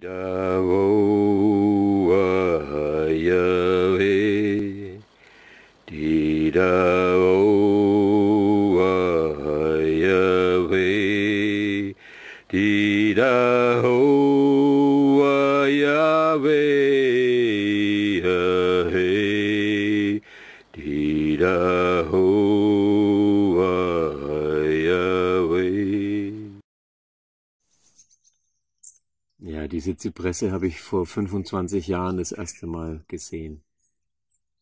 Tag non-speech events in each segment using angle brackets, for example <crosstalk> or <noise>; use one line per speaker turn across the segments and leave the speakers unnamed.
Ida, oh. Schweizer habe ich vor 25 Jahren das erste Mal gesehen.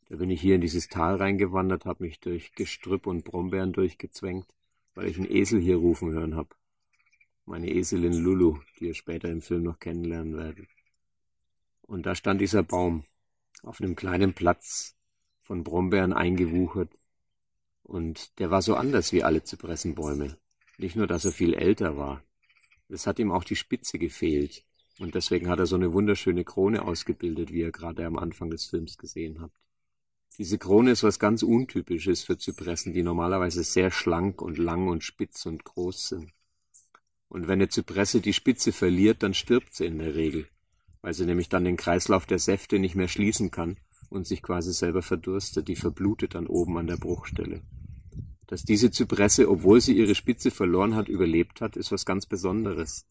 Da bin ich hier in dieses Tal reingewandert, habe mich durch Gestrüpp und Brombeeren durchgezwängt, weil ich einen Esel hier rufen hören habe. Meine Eselin Lulu, die ihr später im Film noch kennenlernen werdet. Und da stand dieser Baum auf einem kleinen Platz von Brombeeren eingewuchert. Und der war so anders wie alle Zypressenbäume. Nicht nur, dass er viel älter war, es hat ihm auch die Spitze gefehlt. Und deswegen hat er so eine wunderschöne Krone ausgebildet, wie ihr gerade am Anfang des Films gesehen habt. Diese Krone ist was ganz Untypisches für Zypressen, die normalerweise sehr schlank und lang und spitz und groß sind. Und wenn eine Zypresse die Spitze verliert, dann stirbt sie in der Regel, weil sie nämlich dann den Kreislauf der Säfte nicht mehr schließen kann und sich quasi selber verdurstet. Die verblutet dann oben an der Bruchstelle. Dass diese Zypresse, obwohl sie ihre Spitze verloren hat, überlebt hat, ist was ganz Besonderes.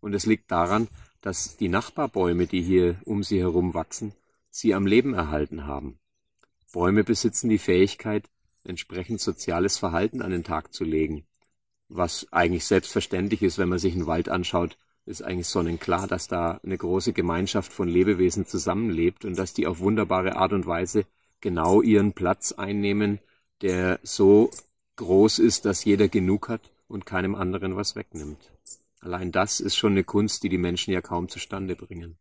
Und es liegt daran, dass die Nachbarbäume, die hier um sie herum wachsen, sie am Leben erhalten haben. Bäume besitzen die Fähigkeit, entsprechend soziales Verhalten an den Tag zu legen. Was eigentlich selbstverständlich ist, wenn man sich einen Wald anschaut, ist eigentlich sonnenklar, dass da eine große Gemeinschaft von Lebewesen zusammenlebt und dass die auf wunderbare Art und Weise genau ihren Platz einnehmen, der so groß ist, dass jeder genug hat und keinem anderen was wegnimmt. Allein das ist schon eine Kunst, die die Menschen ja kaum zustande bringen.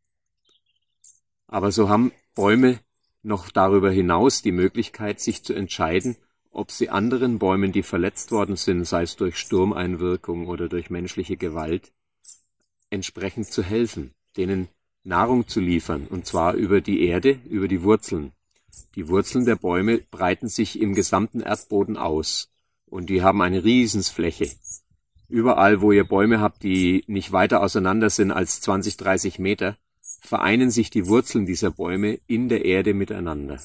Aber so haben Bäume noch darüber hinaus die Möglichkeit, sich zu entscheiden, ob sie anderen Bäumen, die verletzt worden sind, sei es durch Sturmeinwirkung oder durch menschliche Gewalt, entsprechend zu helfen, denen Nahrung zu liefern, und zwar über die Erde, über die Wurzeln. Die Wurzeln der Bäume breiten sich im gesamten Erdboden aus, und die haben eine Riesensfläche, überall, wo ihr Bäume habt, die nicht weiter auseinander sind als 20, 30 Meter, vereinen sich die Wurzeln dieser Bäume in der Erde miteinander.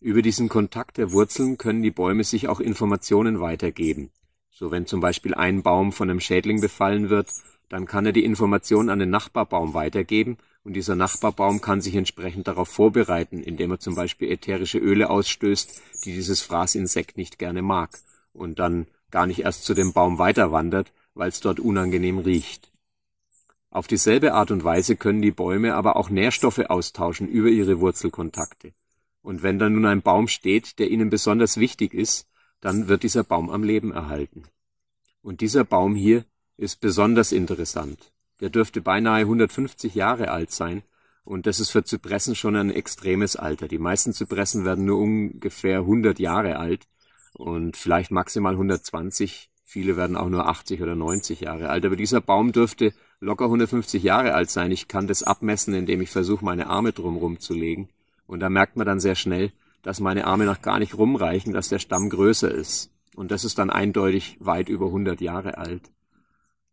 Über diesen Kontakt der Wurzeln können die Bäume sich auch Informationen weitergeben. So wenn zum Beispiel ein Baum von einem Schädling befallen wird, dann kann er die Information an den Nachbarbaum weitergeben und dieser Nachbarbaum kann sich entsprechend darauf vorbereiten, indem er zum Beispiel ätherische Öle ausstößt, die dieses Fraßinsekt nicht gerne mag. Und dann gar nicht erst zu dem Baum weiterwandert, weil es dort unangenehm riecht. Auf dieselbe Art und Weise können die Bäume aber auch Nährstoffe austauschen über ihre Wurzelkontakte. Und wenn da nun ein Baum steht, der ihnen besonders wichtig ist, dann wird dieser Baum am Leben erhalten. Und dieser Baum hier ist besonders interessant. Der dürfte beinahe 150 Jahre alt sein und das ist für Zypressen schon ein extremes Alter. Die meisten Zypressen werden nur ungefähr 100 Jahre alt und vielleicht maximal 120. Viele werden auch nur 80 oder 90 Jahre alt. Aber dieser Baum dürfte locker 150 Jahre alt sein. Ich kann das abmessen, indem ich versuche, meine Arme drumrum zu legen. Und da merkt man dann sehr schnell, dass meine Arme noch gar nicht rumreichen, dass der Stamm größer ist. Und das ist dann eindeutig weit über 100 Jahre alt.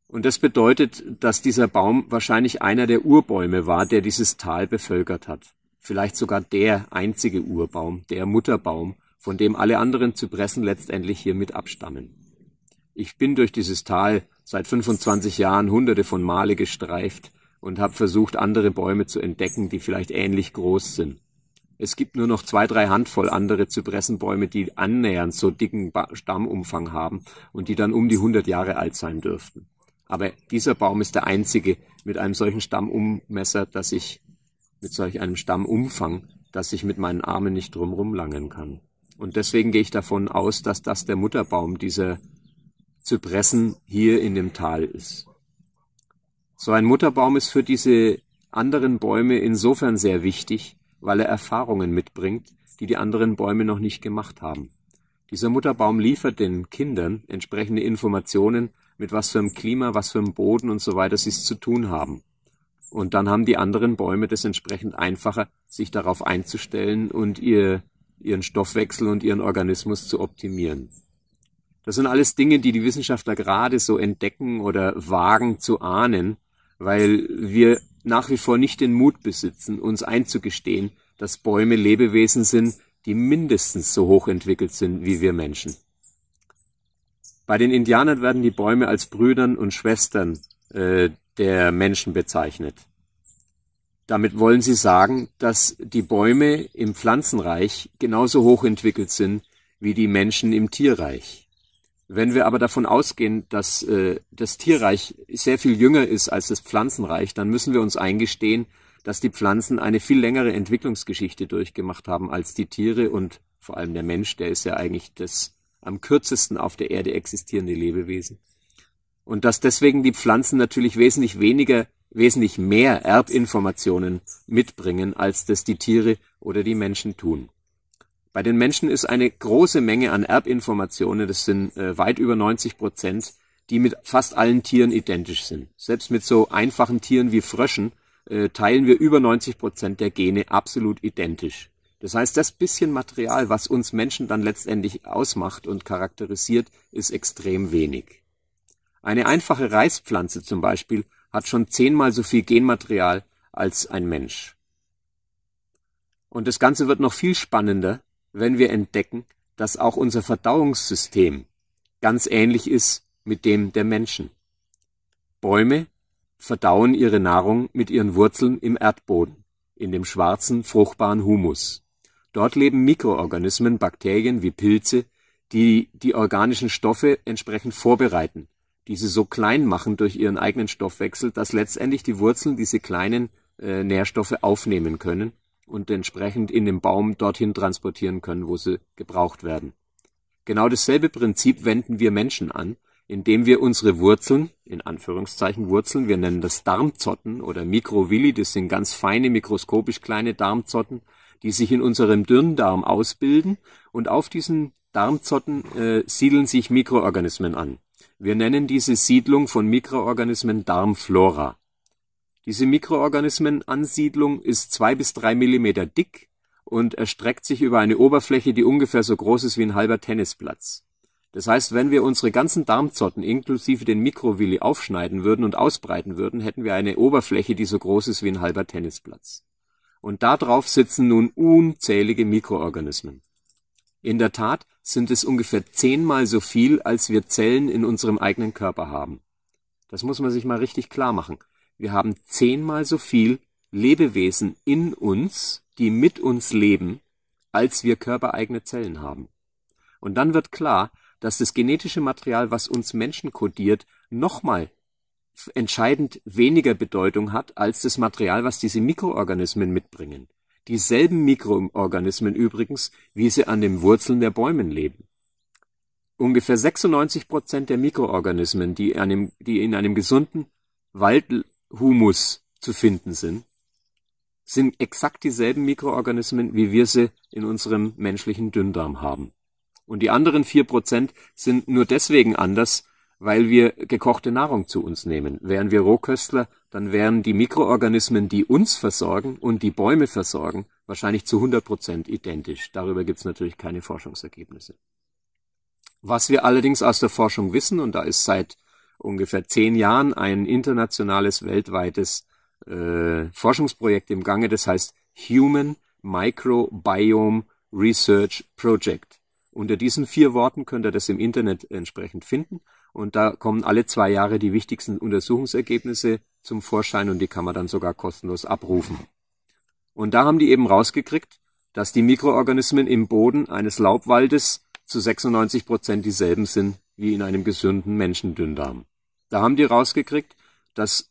Und das bedeutet, dass dieser Baum wahrscheinlich einer der Urbäume war, der dieses Tal bevölkert hat. Vielleicht sogar der einzige Urbaum, der Mutterbaum, von dem alle anderen Zypressen letztendlich hiermit abstammen. Ich bin durch dieses Tal seit 25 Jahren hunderte von Male gestreift und habe versucht, andere Bäume zu entdecken, die vielleicht ähnlich groß sind. Es gibt nur noch zwei, drei Handvoll andere Zypressenbäume, die annähernd so dicken ba Stammumfang haben und die dann um die 100 Jahre alt sein dürften. Aber dieser Baum ist der einzige mit einem solchen Stammummesser, dass ich mit solch einem Stammumfang, dass ich mit meinen Armen nicht drumrum langen kann. Und deswegen gehe ich davon aus, dass das der Mutterbaum dieser Zypressen hier in dem Tal ist. So ein Mutterbaum ist für diese anderen Bäume insofern sehr wichtig, weil er Erfahrungen mitbringt, die die anderen Bäume noch nicht gemacht haben. Dieser Mutterbaum liefert den Kindern entsprechende Informationen, mit was für einem Klima, was für einem Boden und so weiter sie es zu tun haben. Und dann haben die anderen Bäume das entsprechend einfacher, sich darauf einzustellen und ihr ihren Stoffwechsel und ihren Organismus zu optimieren. Das sind alles Dinge, die die Wissenschaftler gerade so entdecken oder wagen zu ahnen, weil wir nach wie vor nicht den Mut besitzen, uns einzugestehen, dass Bäume Lebewesen sind, die mindestens so hoch entwickelt sind wie wir Menschen. Bei den Indianern werden die Bäume als Brüdern und Schwestern äh, der Menschen bezeichnet. Damit wollen sie sagen, dass die Bäume im Pflanzenreich genauso hoch entwickelt sind wie die Menschen im Tierreich. Wenn wir aber davon ausgehen, dass äh, das Tierreich sehr viel jünger ist als das Pflanzenreich, dann müssen wir uns eingestehen, dass die Pflanzen eine viel längere Entwicklungsgeschichte durchgemacht haben als die Tiere und vor allem der Mensch, der ist ja eigentlich das am kürzesten auf der Erde existierende Lebewesen. Und dass deswegen die Pflanzen natürlich wesentlich weniger wesentlich mehr Erbinformationen mitbringen, als das die Tiere oder die Menschen tun. Bei den Menschen ist eine große Menge an Erbinformationen, das sind äh, weit über 90 Prozent, die mit fast allen Tieren identisch sind. Selbst mit so einfachen Tieren wie Fröschen äh, teilen wir über 90 Prozent der Gene absolut identisch. Das heißt, das bisschen Material, was uns Menschen dann letztendlich ausmacht und charakterisiert, ist extrem wenig. Eine einfache Reispflanze zum Beispiel hat schon zehnmal so viel Genmaterial als ein Mensch. Und das Ganze wird noch viel spannender, wenn wir entdecken, dass auch unser Verdauungssystem ganz ähnlich ist mit dem der Menschen. Bäume verdauen ihre Nahrung mit ihren Wurzeln im Erdboden, in dem schwarzen, fruchtbaren Humus. Dort leben Mikroorganismen, Bakterien wie Pilze, die die organischen Stoffe entsprechend vorbereiten die sie so klein machen durch ihren eigenen Stoffwechsel, dass letztendlich die Wurzeln diese kleinen äh, Nährstoffe aufnehmen können und entsprechend in den Baum dorthin transportieren können, wo sie gebraucht werden. Genau dasselbe Prinzip wenden wir Menschen an, indem wir unsere Wurzeln, in Anführungszeichen Wurzeln, wir nennen das Darmzotten oder Mikrovilli, das sind ganz feine, mikroskopisch kleine Darmzotten, die sich in unserem Dürndarm ausbilden und auf diesen Darmzotten äh, siedeln sich Mikroorganismen an. Wir nennen diese Siedlung von Mikroorganismen Darmflora. Diese Mikroorganismenansiedlung ist zwei bis drei Millimeter dick und erstreckt sich über eine Oberfläche, die ungefähr so groß ist wie ein halber Tennisplatz. Das heißt, wenn wir unsere ganzen Darmzotten inklusive den Mikrovilli aufschneiden würden und ausbreiten würden, hätten wir eine Oberfläche, die so groß ist wie ein halber Tennisplatz. Und darauf sitzen nun unzählige Mikroorganismen. In der Tat sind es ungefähr zehnmal so viel, als wir Zellen in unserem eigenen Körper haben. Das muss man sich mal richtig klar machen. Wir haben zehnmal so viel Lebewesen in uns, die mit uns leben, als wir körpereigene Zellen haben. Und dann wird klar, dass das genetische Material, was uns Menschen kodiert, nochmal entscheidend weniger Bedeutung hat als das Material, was diese Mikroorganismen mitbringen dieselben Mikroorganismen übrigens, wie sie an den Wurzeln der Bäumen leben. Ungefähr 96 Prozent der Mikroorganismen, die, einem, die in einem gesunden Waldhumus zu finden sind, sind exakt dieselben Mikroorganismen, wie wir sie in unserem menschlichen Dünndarm haben. Und die anderen vier Prozent sind nur deswegen anders, weil wir gekochte Nahrung zu uns nehmen. während wir Rohköstler, dann wären die Mikroorganismen, die uns versorgen und die Bäume versorgen, wahrscheinlich zu 100 Prozent identisch. Darüber gibt es natürlich keine Forschungsergebnisse. Was wir allerdings aus der Forschung wissen, und da ist seit ungefähr zehn Jahren ein internationales, weltweites äh, Forschungsprojekt im Gange, das heißt Human Microbiome Research Project. Unter diesen vier Worten könnt ihr das im Internet entsprechend finden. Und da kommen alle zwei Jahre die wichtigsten Untersuchungsergebnisse zum Vorschein und die kann man dann sogar kostenlos abrufen. Und da haben die eben rausgekriegt, dass die Mikroorganismen im Boden eines Laubwaldes zu 96 Prozent dieselben sind wie in einem gesunden Menschendünndarm. Da haben die rausgekriegt, dass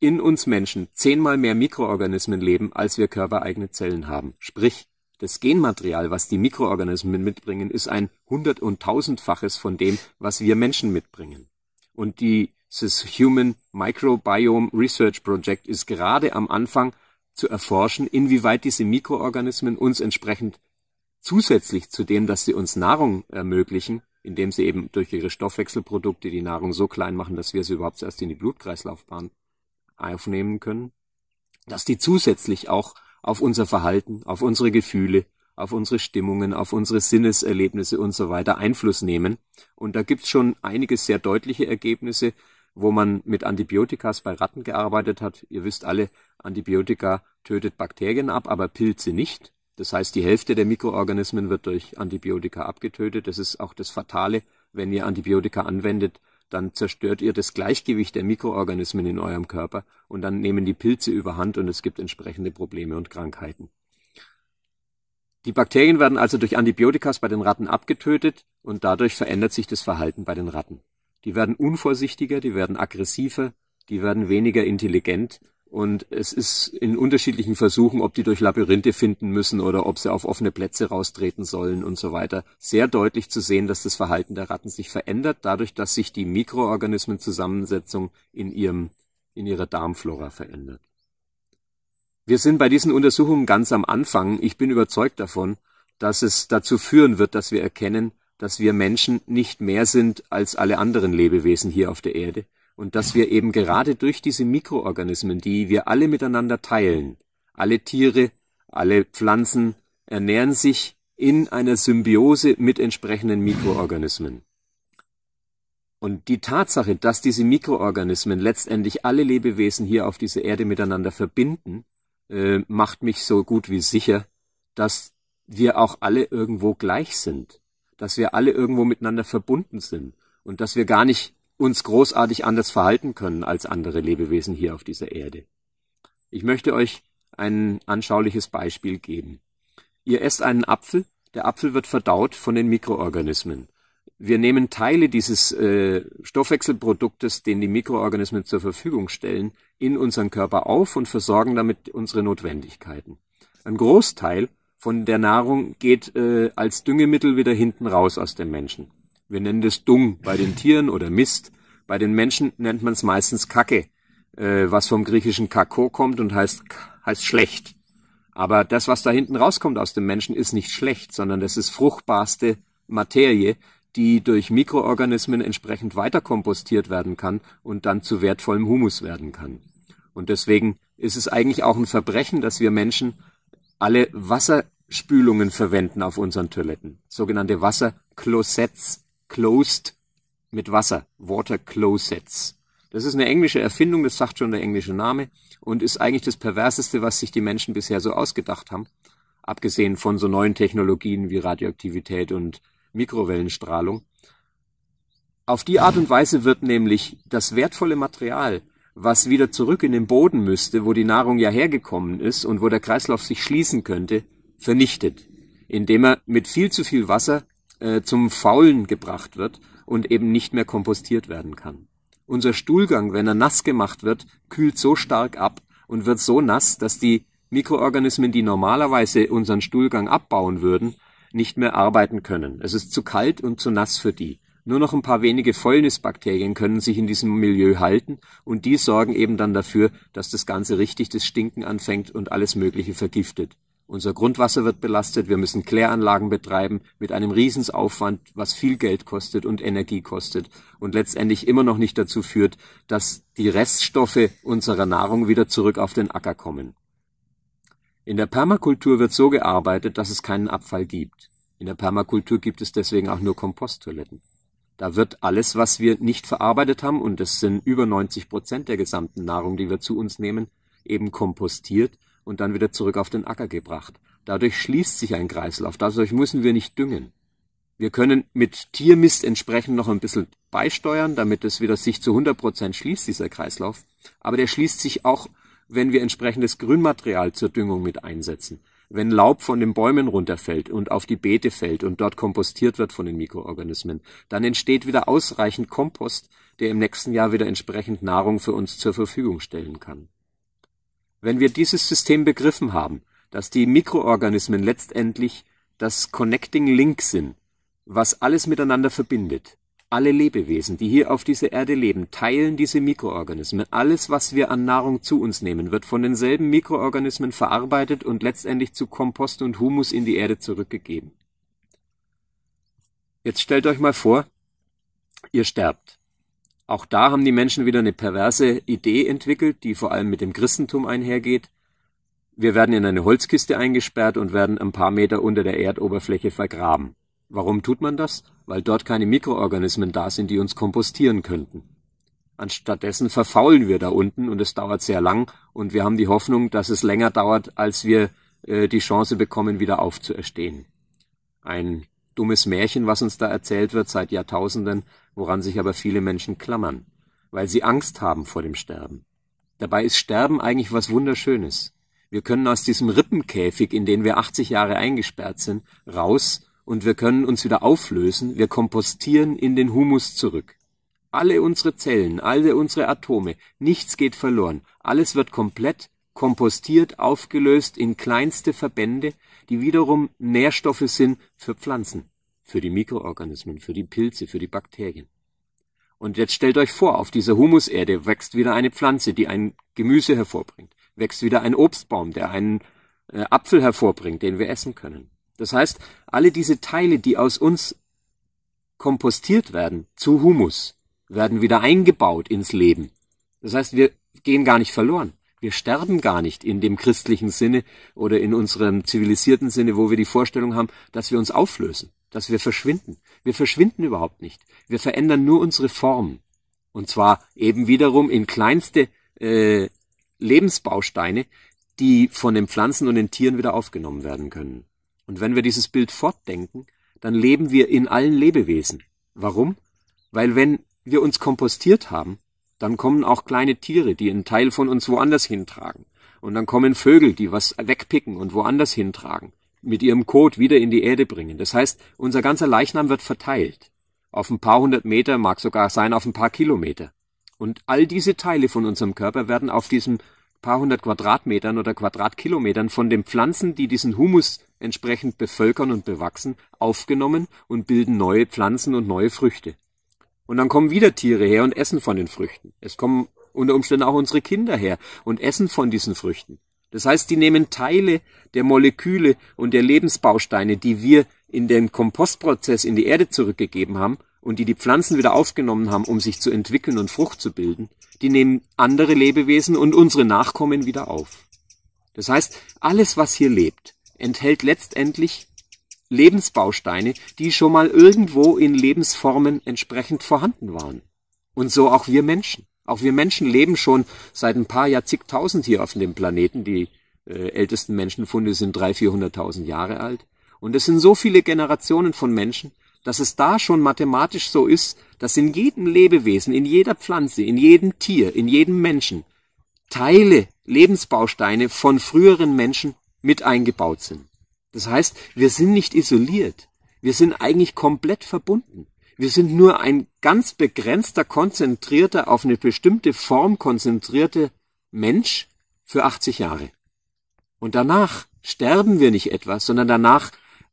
in uns Menschen zehnmal mehr Mikroorganismen leben, als wir körpereigene Zellen haben. Sprich, das Genmaterial, was die Mikroorganismen mitbringen, ist ein hundert- und tausendfaches von dem, was wir Menschen mitbringen. Und dieses Human Microbiome Research Project ist gerade am Anfang zu erforschen, inwieweit diese Mikroorganismen uns entsprechend zusätzlich zu dem, dass sie uns Nahrung ermöglichen, indem sie eben durch ihre Stoffwechselprodukte die Nahrung so klein machen, dass wir sie überhaupt erst in die Blutkreislaufbahn aufnehmen können, dass die zusätzlich auch auf unser Verhalten, auf unsere Gefühle, auf unsere Stimmungen, auf unsere Sinneserlebnisse und so weiter Einfluss nehmen. Und da gibt's schon einige sehr deutliche Ergebnisse, wo man mit Antibiotikas bei Ratten gearbeitet hat. Ihr wisst alle, Antibiotika tötet Bakterien ab, aber Pilze nicht. Das heißt, die Hälfte der Mikroorganismen wird durch Antibiotika abgetötet. Das ist auch das Fatale, wenn ihr Antibiotika anwendet, dann zerstört ihr das Gleichgewicht der Mikroorganismen in eurem Körper und dann nehmen die Pilze überhand und es gibt entsprechende Probleme und Krankheiten. Die Bakterien werden also durch Antibiotikas bei den Ratten abgetötet und dadurch verändert sich das Verhalten bei den Ratten. Die werden unvorsichtiger, die werden aggressiver, die werden weniger intelligent und es ist in unterschiedlichen Versuchen, ob die durch Labyrinthe finden müssen oder ob sie auf offene Plätze raustreten sollen und so weiter, sehr deutlich zu sehen, dass das Verhalten der Ratten sich verändert, dadurch, dass sich die Mikroorganismenzusammensetzung in ihrem, in ihrer Darmflora verändert. Wir sind bei diesen Untersuchungen ganz am Anfang. Ich bin überzeugt davon, dass es dazu führen wird, dass wir erkennen, dass wir Menschen nicht mehr sind als alle anderen Lebewesen hier auf der Erde und dass wir eben gerade durch diese Mikroorganismen, die wir alle miteinander teilen, alle Tiere, alle Pflanzen ernähren sich in einer Symbiose mit entsprechenden Mikroorganismen. Und die Tatsache, dass diese Mikroorganismen letztendlich alle Lebewesen hier auf dieser Erde miteinander verbinden, äh, macht mich so gut wie sicher, dass wir auch alle irgendwo gleich sind, dass wir alle irgendwo miteinander verbunden sind und dass wir gar nicht uns großartig anders verhalten können als andere Lebewesen hier auf dieser Erde. Ich möchte euch ein anschauliches Beispiel geben. Ihr esst einen Apfel, der Apfel wird verdaut von den Mikroorganismen. Wir nehmen Teile dieses äh, Stoffwechselproduktes, den die Mikroorganismen zur Verfügung stellen, in unseren Körper auf und versorgen damit unsere Notwendigkeiten. Ein Großteil von der Nahrung geht äh, als Düngemittel wieder hinten raus aus dem Menschen. Wir nennen das Dung bei den Tieren oder Mist. Bei den Menschen nennt man es meistens Kacke, äh, was vom griechischen Kako kommt und heißt, heißt schlecht. Aber das, was da hinten rauskommt aus dem Menschen, ist nicht schlecht, sondern das ist fruchtbarste Materie, die durch Mikroorganismen entsprechend weiterkompostiert werden kann und dann zu wertvollem Humus werden kann. Und deswegen ist es eigentlich auch ein Verbrechen, dass wir Menschen alle Wasserspülungen verwenden auf unseren Toiletten, sogenannte Wasserklosetts. Closed mit Wasser, Water Closets. Das ist eine englische Erfindung, das sagt schon der englische Name und ist eigentlich das perverseste, was sich die Menschen bisher so ausgedacht haben, abgesehen von so neuen Technologien wie Radioaktivität und Mikrowellenstrahlung. Auf die Art und Weise wird nämlich das wertvolle Material, was wieder zurück in den Boden müsste, wo die Nahrung ja hergekommen ist und wo der Kreislauf sich schließen könnte, vernichtet, indem er mit viel zu viel Wasser äh, zum Faulen gebracht wird und eben nicht mehr kompostiert werden kann. Unser Stuhlgang, wenn er nass gemacht wird, kühlt so stark ab und wird so nass, dass die Mikroorganismen, die normalerweise unseren Stuhlgang abbauen würden, nicht mehr arbeiten können. Es ist zu kalt und zu nass für die. Nur noch ein paar wenige Fäulnisbakterien können sich in diesem Milieu halten und die sorgen eben dann dafür, dass das Ganze richtig das Stinken anfängt und alles Mögliche vergiftet. Unser Grundwasser wird belastet, wir müssen Kläranlagen betreiben mit einem Riesensaufwand, was viel Geld kostet und Energie kostet und letztendlich immer noch nicht dazu führt, dass die Reststoffe unserer Nahrung wieder zurück auf den Acker kommen. In der Permakultur wird so gearbeitet, dass es keinen Abfall gibt. In der Permakultur gibt es deswegen auch nur Komposttoiletten. Da wird alles, was wir nicht verarbeitet haben, und das sind über 90 Prozent der gesamten Nahrung, die wir zu uns nehmen, eben kompostiert und dann wieder zurück auf den Acker gebracht. Dadurch schließt sich ein Kreislauf, dadurch müssen wir nicht düngen. Wir können mit Tiermist entsprechend noch ein bisschen beisteuern, damit es wieder sich zu 100 Prozent schließt, dieser Kreislauf. Aber der schließt sich auch, wenn wir entsprechendes Grünmaterial zur Düngung mit einsetzen. Wenn Laub von den Bäumen runterfällt und auf die Beete fällt und dort kompostiert wird von den Mikroorganismen, dann entsteht wieder ausreichend Kompost, der im nächsten Jahr wieder entsprechend Nahrung für uns zur Verfügung stellen kann. Wenn wir dieses System begriffen haben, dass die Mikroorganismen letztendlich das Connecting Link sind, was alles miteinander verbindet, alle Lebewesen, die hier auf dieser Erde leben, teilen diese Mikroorganismen. Alles, was wir an Nahrung zu uns nehmen, wird von denselben Mikroorganismen verarbeitet und letztendlich zu Kompost und Humus in die Erde zurückgegeben. Jetzt stellt euch mal vor, ihr sterbt. Auch da haben die Menschen wieder eine perverse Idee entwickelt, die vor allem mit dem Christentum einhergeht. Wir werden in eine Holzkiste eingesperrt und werden ein paar Meter unter der Erdoberfläche vergraben. Warum tut man das? Weil dort keine Mikroorganismen da sind, die uns kompostieren könnten. Anstattdessen verfaulen wir da unten und es dauert sehr lang und wir haben die Hoffnung, dass es länger dauert, als wir äh, die Chance bekommen, wieder aufzuerstehen. Ein dummes Märchen, was uns da erzählt wird seit Jahrtausenden, woran sich aber viele Menschen klammern, weil sie Angst haben vor dem Sterben. Dabei ist Sterben eigentlich was Wunderschönes. Wir können aus diesem Rippenkäfig, in den wir 80 Jahre eingesperrt sind, raus und wir können uns wieder auflösen, wir kompostieren in den Humus zurück. Alle unsere Zellen, alle unsere Atome, nichts geht verloren, alles wird komplett kompostiert, aufgelöst in kleinste Verbände, die wiederum Nährstoffe sind für Pflanzen für die Mikroorganismen, für die Pilze, für die Bakterien. Und jetzt stellt euch vor, auf dieser Humuserde wächst wieder eine Pflanze, die ein Gemüse hervorbringt, wächst wieder ein Obstbaum, der einen äh, Apfel hervorbringt, den wir essen können. Das heißt, alle diese Teile, die aus uns kompostiert werden zu Humus, werden wieder eingebaut ins Leben. Das heißt, wir gehen gar nicht verloren. Wir sterben gar nicht in dem christlichen Sinne oder in unserem zivilisierten Sinne, wo wir die Vorstellung haben, dass wir uns auflösen dass wir verschwinden. Wir verschwinden überhaupt nicht. Wir verändern nur unsere Form. Und zwar eben wiederum in kleinste äh, Lebensbausteine, die von den Pflanzen und den Tieren wieder aufgenommen werden können. Und wenn wir dieses Bild fortdenken, dann leben wir in allen Lebewesen. Warum? Weil wenn wir uns kompostiert haben, dann kommen auch kleine Tiere, die einen Teil von uns woanders hintragen. Und dann kommen Vögel, die was wegpicken und woanders hintragen mit ihrem Kot wieder in die Erde bringen. Das heißt, unser ganzer Leichnam wird verteilt. Auf ein paar hundert Meter, mag sogar sein, auf ein paar Kilometer. Und all diese Teile von unserem Körper werden auf diesen paar hundert Quadratmetern oder Quadratkilometern von den Pflanzen, die diesen Humus entsprechend bevölkern und bewachsen, aufgenommen und bilden neue Pflanzen und neue Früchte. Und dann kommen wieder Tiere her und essen von den Früchten. Es kommen unter Umständen auch unsere Kinder her und essen von diesen Früchten. Das heißt, die nehmen Teile der Moleküle und der Lebensbausteine, die wir in den Kompostprozess in die Erde zurückgegeben haben und die die Pflanzen wieder aufgenommen haben, um sich zu entwickeln und Frucht zu bilden, die nehmen andere Lebewesen und unsere Nachkommen wieder auf. Das heißt, alles, was hier lebt, enthält letztendlich Lebensbausteine, die schon mal irgendwo in Lebensformen entsprechend vorhanden waren. Und so auch wir Menschen. Auch wir Menschen leben schon seit ein paar Jahrzigtausend hier auf dem Planeten. Die äh, ältesten Menschenfunde sind 300.000, 400.000 Jahre alt. Und es sind so viele Generationen von Menschen, dass es da schon mathematisch so ist, dass in jedem Lebewesen, in jeder Pflanze, in jedem Tier, in jedem Menschen Teile, Lebensbausteine von früheren Menschen mit eingebaut sind. Das heißt, wir sind nicht isoliert. Wir sind eigentlich komplett verbunden. Wir sind nur ein ganz begrenzter, konzentrierter, auf eine bestimmte Form konzentrierte Mensch für 80 Jahre. Und danach sterben wir nicht etwas, sondern danach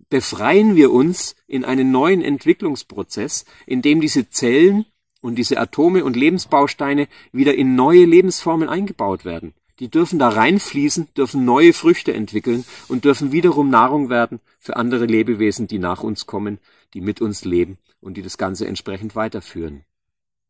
befreien wir uns in einen neuen Entwicklungsprozess, in dem diese Zellen und diese Atome und Lebensbausteine wieder in neue Lebensformen eingebaut werden. Die dürfen da reinfließen, dürfen neue Früchte entwickeln und dürfen wiederum Nahrung werden für andere Lebewesen, die nach uns kommen, die mit uns leben und die das Ganze entsprechend weiterführen.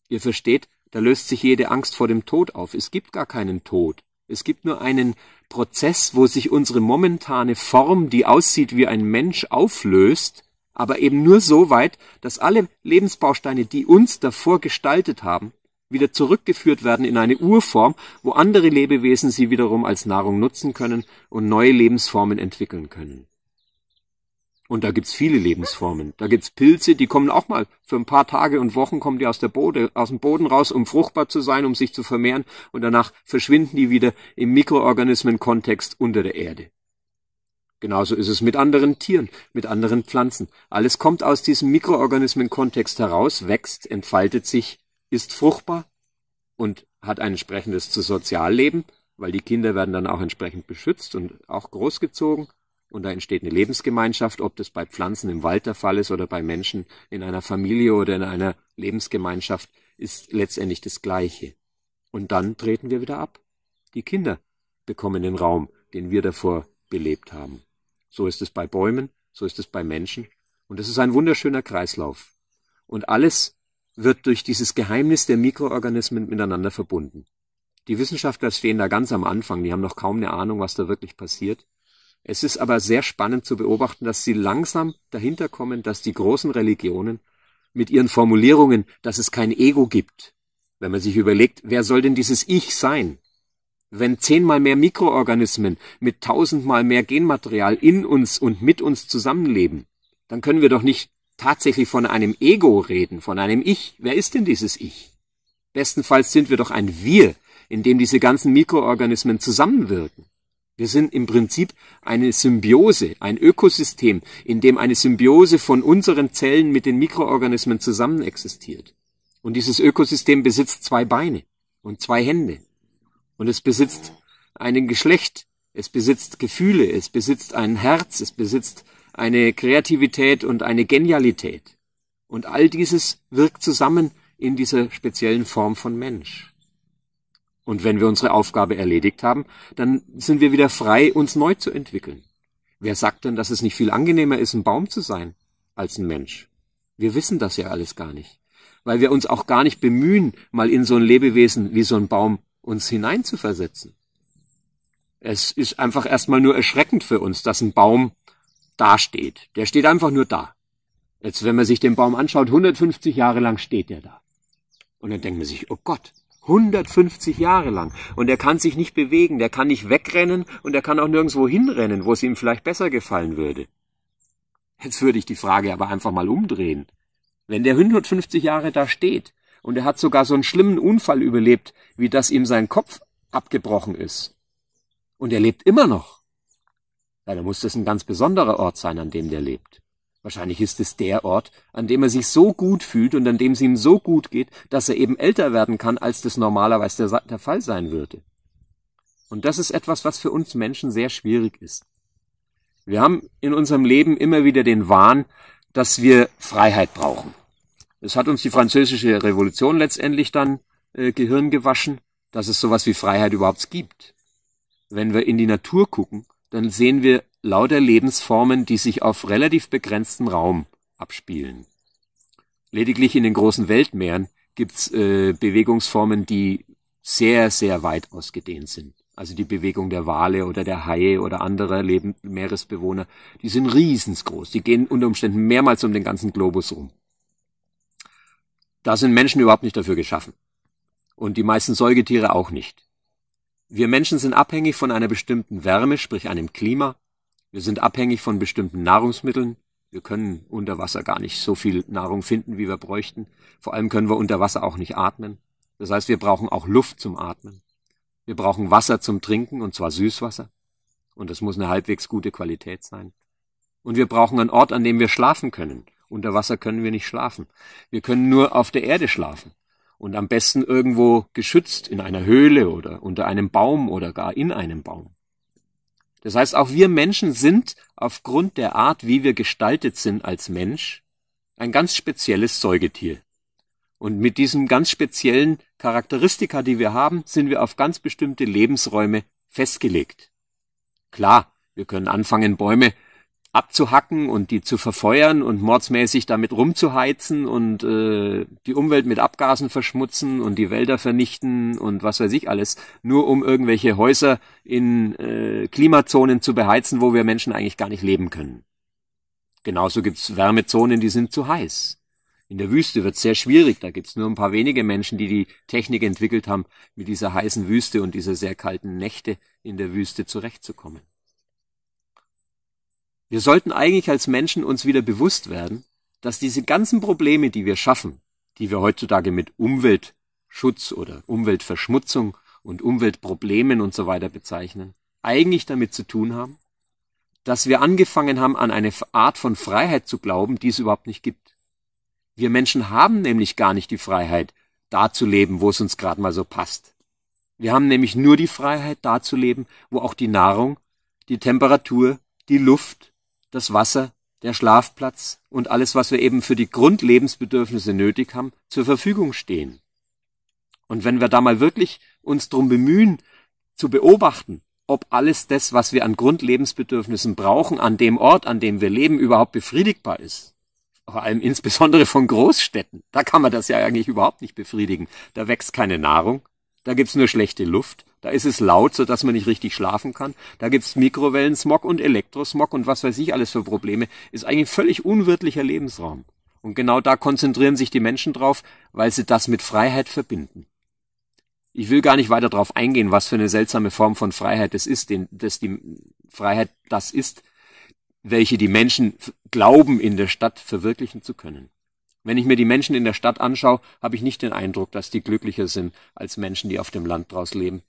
Ihr versteht, da löst sich jede Angst vor dem Tod auf. Es gibt gar keinen Tod. Es gibt nur einen Prozess, wo sich unsere momentane Form, die aussieht wie ein Mensch, auflöst, aber eben nur so weit, dass alle Lebensbausteine, die uns davor gestaltet haben, wieder zurückgeführt werden in eine Urform, wo andere Lebewesen sie wiederum als Nahrung nutzen können und neue Lebensformen entwickeln können. Und da gibt's viele Lebensformen. Da gibt's Pilze, die kommen auch mal für ein paar Tage und Wochen kommen die aus, der Bode, aus dem Boden raus, um fruchtbar zu sein, um sich zu vermehren. Und danach verschwinden die wieder im Mikroorganismenkontext unter der Erde. Genauso ist es mit anderen Tieren, mit anderen Pflanzen. Alles kommt aus diesem Mikroorganismenkontext heraus, wächst, entfaltet sich, ist fruchtbar und hat ein entsprechendes Sozialleben, weil die Kinder werden dann auch entsprechend beschützt und auch großgezogen. Und da entsteht eine Lebensgemeinschaft, ob das bei Pflanzen im Wald der Fall ist oder bei Menschen in einer Familie oder in einer Lebensgemeinschaft, ist letztendlich das Gleiche. Und dann treten wir wieder ab. Die Kinder bekommen den Raum, den wir davor belebt haben. So ist es bei Bäumen, so ist es bei Menschen. Und es ist ein wunderschöner Kreislauf. Und alles wird durch dieses Geheimnis der Mikroorganismen miteinander verbunden. Die Wissenschaftler stehen da ganz am Anfang, die haben noch kaum eine Ahnung, was da wirklich passiert. Es ist aber sehr spannend zu beobachten, dass sie langsam dahinter kommen, dass die großen Religionen mit ihren Formulierungen, dass es kein Ego gibt, wenn man sich überlegt, wer soll denn dieses Ich sein? Wenn zehnmal mehr Mikroorganismen mit tausendmal mehr Genmaterial in uns und mit uns zusammenleben, dann können wir doch nicht tatsächlich von einem Ego reden, von einem Ich. Wer ist denn dieses Ich? Bestenfalls sind wir doch ein Wir, in dem diese ganzen Mikroorganismen zusammenwirken. Wir sind im Prinzip eine Symbiose, ein Ökosystem, in dem eine Symbiose von unseren Zellen mit den Mikroorganismen zusammen existiert. Und dieses Ökosystem besitzt zwei Beine und zwei Hände. Und es besitzt einen Geschlecht, es besitzt Gefühle, es besitzt ein Herz, es besitzt eine Kreativität und eine Genialität. Und all dieses wirkt zusammen in dieser speziellen Form von Mensch. Und wenn wir unsere Aufgabe erledigt haben, dann sind wir wieder frei, uns neu zu entwickeln. Wer sagt denn, dass es nicht viel angenehmer ist, ein Baum zu sein, als ein Mensch? Wir wissen das ja alles gar nicht, weil wir uns auch gar nicht bemühen, mal in so ein Lebewesen wie so ein Baum uns hineinzuversetzen. Es ist einfach erstmal nur erschreckend für uns, dass ein Baum da steht. Der steht einfach nur da. Jetzt, wenn man sich den Baum anschaut, 150 Jahre lang steht der da. Und dann denkt man sich, oh Gott, 150 Jahre lang. Und er kann sich nicht bewegen, der kann nicht wegrennen und er kann auch nirgendwo hinrennen, wo es ihm vielleicht besser gefallen würde. Jetzt würde ich die Frage aber einfach mal umdrehen. Wenn der 150 Jahre da steht und er hat sogar so einen schlimmen Unfall überlebt, wie dass ihm sein Kopf abgebrochen ist, und er lebt immer noch, ja, dann muss das ein ganz besonderer Ort sein, an dem der lebt. Wahrscheinlich ist es der Ort, an dem er sich so gut fühlt und an dem es ihm so gut geht, dass er eben älter werden kann, als das normalerweise der, der Fall sein würde. Und das ist etwas, was für uns Menschen sehr schwierig ist. Wir haben in unserem Leben immer wieder den Wahn, dass wir Freiheit brauchen. Es hat uns die französische Revolution letztendlich dann äh, Gehirn gewaschen, dass es sowas wie Freiheit überhaupt gibt. Wenn wir in die Natur gucken, dann sehen wir lauter Lebensformen, die sich auf relativ begrenztem Raum abspielen. Lediglich in den großen Weltmeeren gibt's äh, Bewegungsformen, die sehr, sehr weit ausgedehnt sind. Also die Bewegung der Wale oder der Haie oder anderer Leben Meeresbewohner, die sind riesensgroß. Die gehen unter Umständen mehrmals um den ganzen Globus rum. Da sind Menschen überhaupt nicht dafür geschaffen. Und die meisten Säugetiere auch nicht. Wir Menschen sind abhängig von einer bestimmten Wärme, sprich einem Klima, wir sind abhängig von bestimmten Nahrungsmitteln. Wir können unter Wasser gar nicht so viel Nahrung finden, wie wir bräuchten. Vor allem können wir unter Wasser auch nicht atmen. Das heißt, wir brauchen auch Luft zum Atmen. Wir brauchen Wasser zum Trinken, und zwar Süßwasser. Und das muss eine halbwegs gute Qualität sein. Und wir brauchen einen Ort, an dem wir schlafen können. Unter Wasser können wir nicht schlafen. Wir können nur auf der Erde schlafen. Und am besten irgendwo geschützt in einer Höhle oder unter einem Baum oder gar in einem Baum. Das heißt, auch wir Menschen sind aufgrund der Art, wie wir gestaltet sind als Mensch, ein ganz spezielles Säugetier. Und mit diesem ganz speziellen Charakteristika, die wir haben, sind wir auf ganz bestimmte Lebensräume festgelegt. Klar, wir können anfangen, Bäume abzuhacken und die zu verfeuern und mordsmäßig damit rumzuheizen und äh, die Umwelt mit Abgasen verschmutzen und die Wälder vernichten und was weiß ich alles, nur um irgendwelche Häuser in äh, Klimazonen zu beheizen, wo wir Menschen eigentlich gar nicht leben können. Genauso gibt's Wärmezonen, die sind zu heiß. In der Wüste wird's sehr schwierig, da gibt's nur ein paar wenige Menschen, die die Technik entwickelt haben, mit dieser heißen Wüste und dieser sehr kalten Nächte in der Wüste zurechtzukommen. Wir sollten eigentlich als Menschen uns wieder bewusst werden, dass diese ganzen Probleme, die wir schaffen, die wir heutzutage mit Umweltschutz oder Umweltverschmutzung und Umweltproblemen und so weiter bezeichnen, eigentlich damit zu tun haben, dass wir angefangen haben, an eine Art von Freiheit zu glauben, die es überhaupt nicht gibt. Wir Menschen haben nämlich gar nicht die Freiheit, da zu leben, wo es uns gerade mal so passt. Wir haben nämlich nur die Freiheit, da zu leben, wo auch die Nahrung, die Temperatur, die Luft das Wasser, der Schlafplatz und alles, was wir eben für die Grundlebensbedürfnisse nötig haben, zur Verfügung stehen. Und wenn wir da mal wirklich uns drum bemühen, zu beobachten, ob alles das, was wir an Grundlebensbedürfnissen brauchen, an dem Ort, an dem wir leben, überhaupt befriedigbar ist. Vor allem insbesondere von Großstädten. Da kann man das ja eigentlich überhaupt nicht befriedigen. Da wächst keine Nahrung, da gibt's nur schlechte Luft da ist es laut, sodass man nicht richtig schlafen kann. Da gibt's Mikrowellensmog und Elektrosmog und was weiß ich alles für Probleme. Ist eigentlich ein völlig unwirtlicher Lebensraum. Und genau da konzentrieren sich die Menschen drauf, weil sie das mit Freiheit verbinden. Ich will gar nicht weiter darauf eingehen, was für eine seltsame Form von Freiheit das ist, denn dass die Freiheit das ist, welche die Menschen glauben, in der Stadt verwirklichen zu können. Wenn ich mir die Menschen in der Stadt anschaue, habe ich nicht den Eindruck, dass die glücklicher sind als Menschen, die auf dem Land draus leben.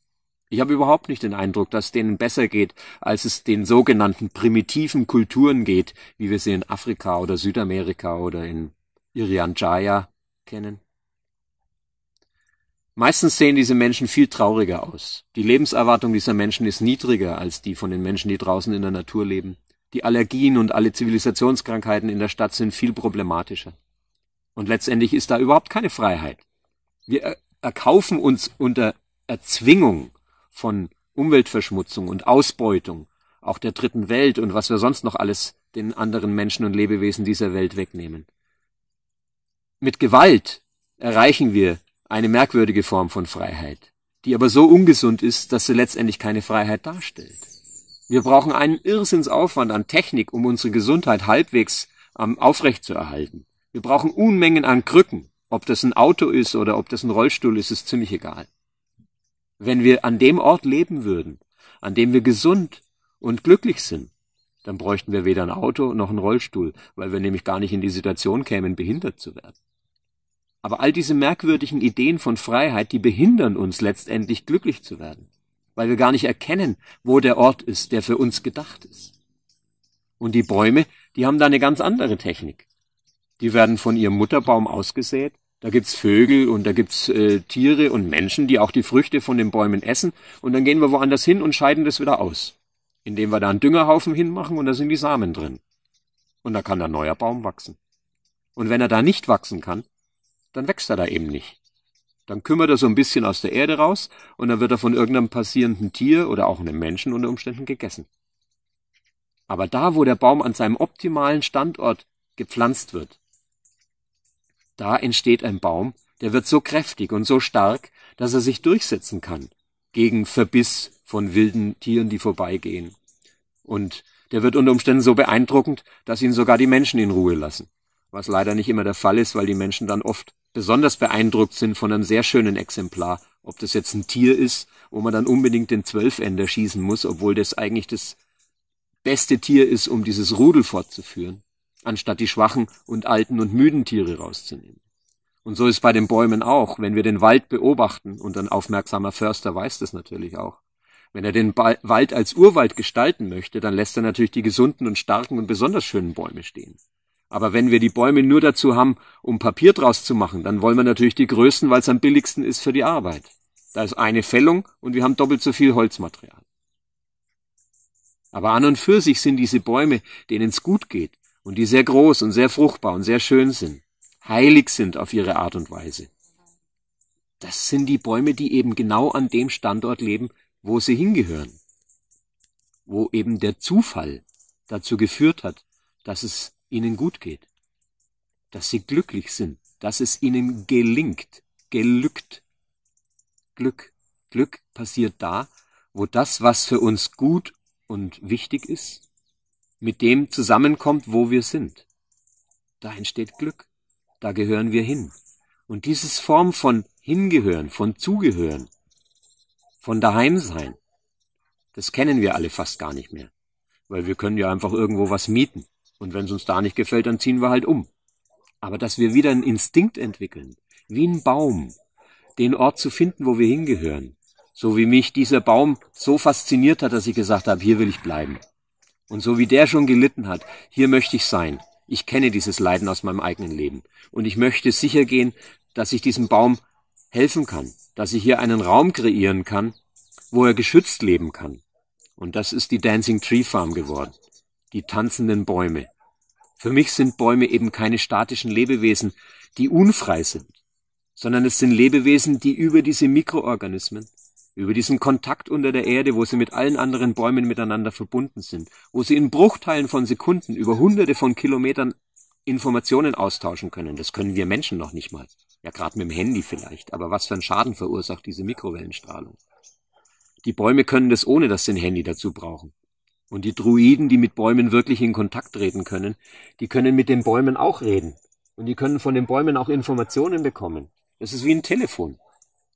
Ich habe überhaupt nicht den Eindruck, dass es denen besser geht, als es den sogenannten primitiven Kulturen geht, wie wir sie in Afrika oder Südamerika oder in Irian Jaya kennen. Meistens sehen diese Menschen viel trauriger aus. Die Lebenserwartung dieser Menschen ist niedriger als die von den Menschen, die draußen in der Natur leben. Die Allergien und alle Zivilisationskrankheiten in der Stadt sind viel problematischer. Und letztendlich ist da überhaupt keine Freiheit. Wir erkaufen uns unter Erzwingung von Umweltverschmutzung und Ausbeutung, auch der dritten Welt und was wir sonst noch alles den anderen Menschen und Lebewesen dieser Welt wegnehmen. Mit Gewalt erreichen wir eine merkwürdige Form von Freiheit, die aber so ungesund ist, dass sie letztendlich keine Freiheit darstellt. Wir brauchen einen Irrsinnsaufwand an Technik, um unsere Gesundheit halbwegs ähm, aufrechtzuerhalten. Wir brauchen Unmengen an Krücken. Ob das ein Auto ist oder ob das ein Rollstuhl ist, ist ziemlich egal. Wenn wir an dem Ort leben würden, an dem wir gesund und glücklich sind, dann bräuchten wir weder ein Auto noch einen Rollstuhl, weil wir nämlich gar nicht in die Situation kämen, behindert zu werden. Aber all diese merkwürdigen Ideen von Freiheit, die behindern uns letztendlich glücklich zu werden, weil wir gar nicht erkennen, wo der Ort ist, der für uns gedacht ist. Und die Bäume, die haben da eine ganz andere Technik. Die werden von ihrem Mutterbaum ausgesät da gibt's Vögel und da gibt's äh, Tiere und Menschen, die auch die Früchte von den Bäumen essen. Und dann gehen wir woanders hin und scheiden das wieder aus, indem wir da einen Düngerhaufen hinmachen und da sind die Samen drin. Und da kann ein neuer Baum wachsen. Und wenn er da nicht wachsen kann, dann wächst er da eben nicht. Dann kümmert er so ein bisschen aus der Erde raus und dann wird er von irgendeinem passierenden Tier oder auch einem Menschen unter Umständen gegessen. Aber da, wo der Baum an seinem optimalen Standort gepflanzt wird, da entsteht ein Baum, der wird so kräftig und so stark, dass er sich durchsetzen kann gegen Verbiss von wilden Tieren, die vorbeigehen. Und der wird unter Umständen so beeindruckend, dass ihn sogar die Menschen in Ruhe lassen. Was leider nicht immer der Fall ist, weil die Menschen dann oft besonders beeindruckt sind von einem sehr schönen Exemplar. Ob das jetzt ein Tier ist, wo man dann unbedingt den Zwölfender schießen muss, obwohl das eigentlich das beste Tier ist, um dieses Rudel fortzuführen anstatt die schwachen und alten und müden Tiere rauszunehmen. Und so ist bei den Bäumen auch, wenn wir den Wald beobachten, und ein aufmerksamer Förster weiß das natürlich auch. Wenn er den ba Wald als Urwald gestalten möchte, dann lässt er natürlich die gesunden und starken und besonders schönen Bäume stehen. Aber wenn wir die Bäume nur dazu haben, um Papier draus zu machen, dann wollen wir natürlich die größten, weil es am billigsten ist für die Arbeit. Da ist eine Fällung und wir haben doppelt so viel Holzmaterial. Aber an und für sich sind diese Bäume, denen es gut geht, und die sehr groß und sehr fruchtbar und sehr schön sind, heilig sind auf ihre Art und Weise. Das sind die Bäume, die eben genau an dem Standort leben, wo sie hingehören, wo eben der Zufall dazu geführt hat, dass es ihnen gut geht, dass sie glücklich sind, dass es ihnen gelingt, gelückt. Glück, Glück passiert da, wo das, was für uns gut und wichtig ist, mit dem zusammenkommt, wo wir sind. Da entsteht Glück, da gehören wir hin. Und dieses Form von Hingehören, von Zugehören, von Daheimsein, das kennen wir alle fast gar nicht mehr. Weil wir können ja einfach irgendwo was mieten. Und wenn es uns da nicht gefällt, dann ziehen wir halt um. Aber dass wir wieder einen Instinkt entwickeln, wie ein Baum, den Ort zu finden, wo wir hingehören. So wie mich dieser Baum so fasziniert hat, dass ich gesagt habe, hier will ich bleiben. Und so wie der schon gelitten hat, hier möchte ich sein. Ich kenne dieses Leiden aus meinem eigenen Leben. Und ich möchte sicher gehen, dass ich diesem Baum helfen kann, dass ich hier einen Raum kreieren kann, wo er geschützt leben kann. Und das ist die Dancing Tree Farm geworden. Die tanzenden Bäume. Für mich sind Bäume eben keine statischen Lebewesen, die unfrei sind, sondern es sind Lebewesen, die über diese Mikroorganismen über diesen Kontakt unter der Erde, wo sie mit allen anderen Bäumen miteinander verbunden sind, wo sie in Bruchteilen von Sekunden über hunderte von Kilometern Informationen austauschen können. Das können wir Menschen noch nicht mal. Ja, gerade mit dem Handy vielleicht. Aber was für einen Schaden verursacht diese Mikrowellenstrahlung? Die Bäume können das ohne, dass sie ein Handy dazu brauchen. Und die Druiden, die mit Bäumen wirklich in Kontakt treten können, die können mit den Bäumen auch reden. Und die können von den Bäumen auch Informationen bekommen. Das ist wie ein Telefon.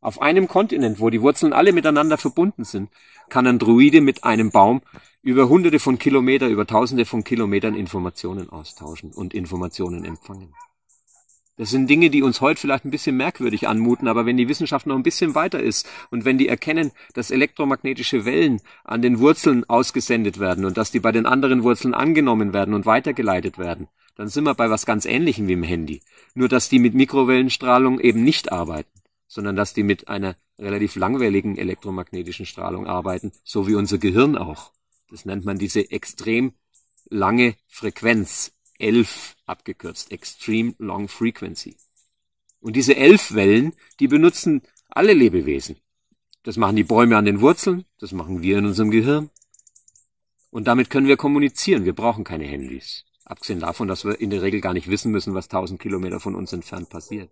Auf einem Kontinent, wo die Wurzeln alle miteinander verbunden sind, kann ein Druide mit einem Baum über hunderte von Kilometern, über tausende von Kilometern Informationen austauschen und Informationen empfangen. Das sind Dinge, die uns heute vielleicht ein bisschen merkwürdig anmuten, aber wenn die Wissenschaft noch ein bisschen weiter ist und wenn die erkennen, dass elektromagnetische Wellen an den Wurzeln ausgesendet werden und dass die bei den anderen Wurzeln angenommen werden und weitergeleitet werden, dann sind wir bei was ganz Ähnlichem wie im Handy. Nur, dass die mit Mikrowellenstrahlung eben nicht arbeiten sondern dass die mit einer relativ langwelligen elektromagnetischen Strahlung arbeiten, so wie unser Gehirn auch. Das nennt man diese extrem lange Frequenz, 11 abgekürzt, Extreme Long Frequency. Und diese 11 Wellen, die benutzen alle Lebewesen. Das machen die Bäume an den Wurzeln, das machen wir in unserem Gehirn. Und damit können wir kommunizieren, wir brauchen keine Handys. Abgesehen davon, dass wir in der Regel gar nicht wissen müssen, was 1000 Kilometer von uns entfernt passiert.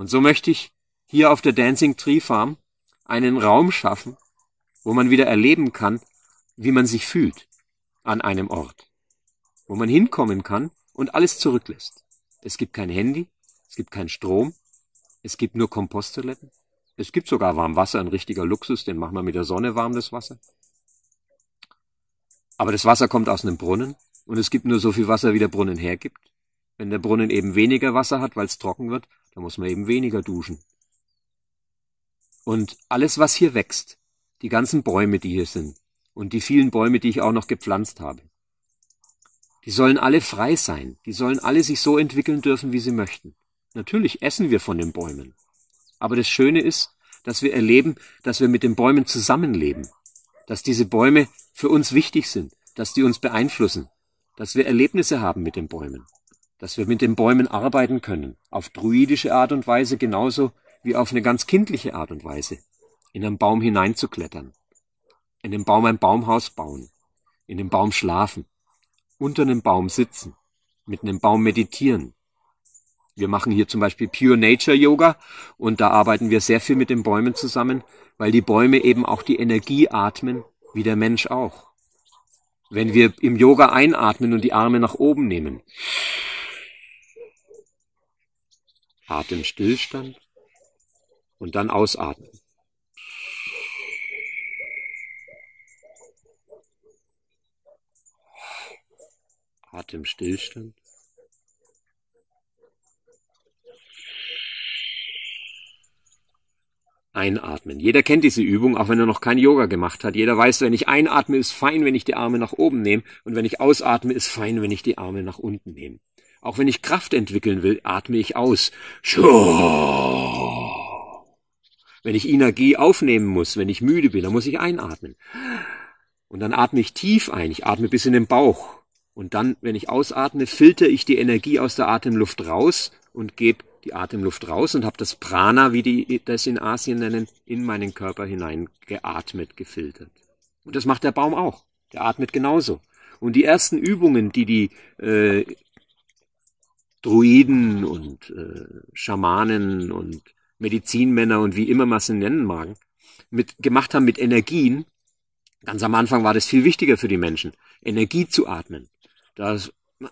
Und so möchte ich hier auf der Dancing Tree Farm einen Raum schaffen, wo man wieder erleben kann, wie man sich fühlt an einem Ort, wo man hinkommen kann und alles zurücklässt. Es gibt kein Handy, es gibt keinen Strom, es gibt nur Komposttoiletten, es gibt sogar warm Wasser, ein richtiger Luxus, den machen wir mit der Sonne warm, das Wasser. Aber das Wasser kommt aus einem Brunnen und es gibt nur so viel Wasser, wie der Brunnen hergibt. Wenn der Brunnen eben weniger Wasser hat, weil es trocken wird, dann muss man eben weniger duschen. Und alles, was hier wächst, die ganzen Bäume, die hier sind und die vielen Bäume, die ich auch noch gepflanzt habe, die sollen alle frei sein, die sollen alle sich so entwickeln dürfen, wie sie möchten. Natürlich essen wir von den Bäumen. Aber das Schöne ist, dass wir erleben, dass wir mit den Bäumen zusammenleben, dass diese Bäume für uns wichtig sind, dass die uns beeinflussen, dass wir Erlebnisse haben mit den Bäumen dass wir mit den Bäumen arbeiten können, auf druidische Art und Weise genauso wie auf eine ganz kindliche Art und Weise, in einen Baum hineinzuklettern, in den Baum ein Baumhaus bauen, in den Baum schlafen, unter einem Baum sitzen, mit einem Baum meditieren. Wir machen hier zum Beispiel Pure Nature Yoga und da arbeiten wir sehr viel mit den Bäumen zusammen, weil die Bäume eben auch die Energie atmen, wie der Mensch auch. Wenn wir im Yoga einatmen und die Arme nach oben nehmen, Atemstillstand und dann ausatmen. Atemstillstand. Einatmen. Jeder kennt diese Übung, auch wenn er noch kein Yoga gemacht hat. Jeder weiß, wenn ich einatme, ist fein, wenn ich die Arme nach oben nehme. Und wenn ich ausatme, ist fein, wenn ich die Arme nach unten nehme. Auch wenn ich Kraft entwickeln will, atme ich aus. Wenn ich Energie aufnehmen muss, wenn ich müde bin, dann muss ich einatmen. Und dann atme ich tief ein, ich atme bis in den Bauch. Und dann, wenn ich ausatme, filter ich die Energie aus der Atemluft raus und gebe die Atemluft raus und habe das Prana, wie die das in Asien nennen, in meinen Körper hinein geatmet, gefiltert. Und das macht der Baum auch. Der atmet genauso. Und die ersten Übungen, die die äh, Druiden und äh, Schamanen und Medizinmänner und wie immer man sie nennen mag, mit, gemacht haben mit Energien. Ganz am Anfang war das viel wichtiger für die Menschen, Energie zu atmen. Da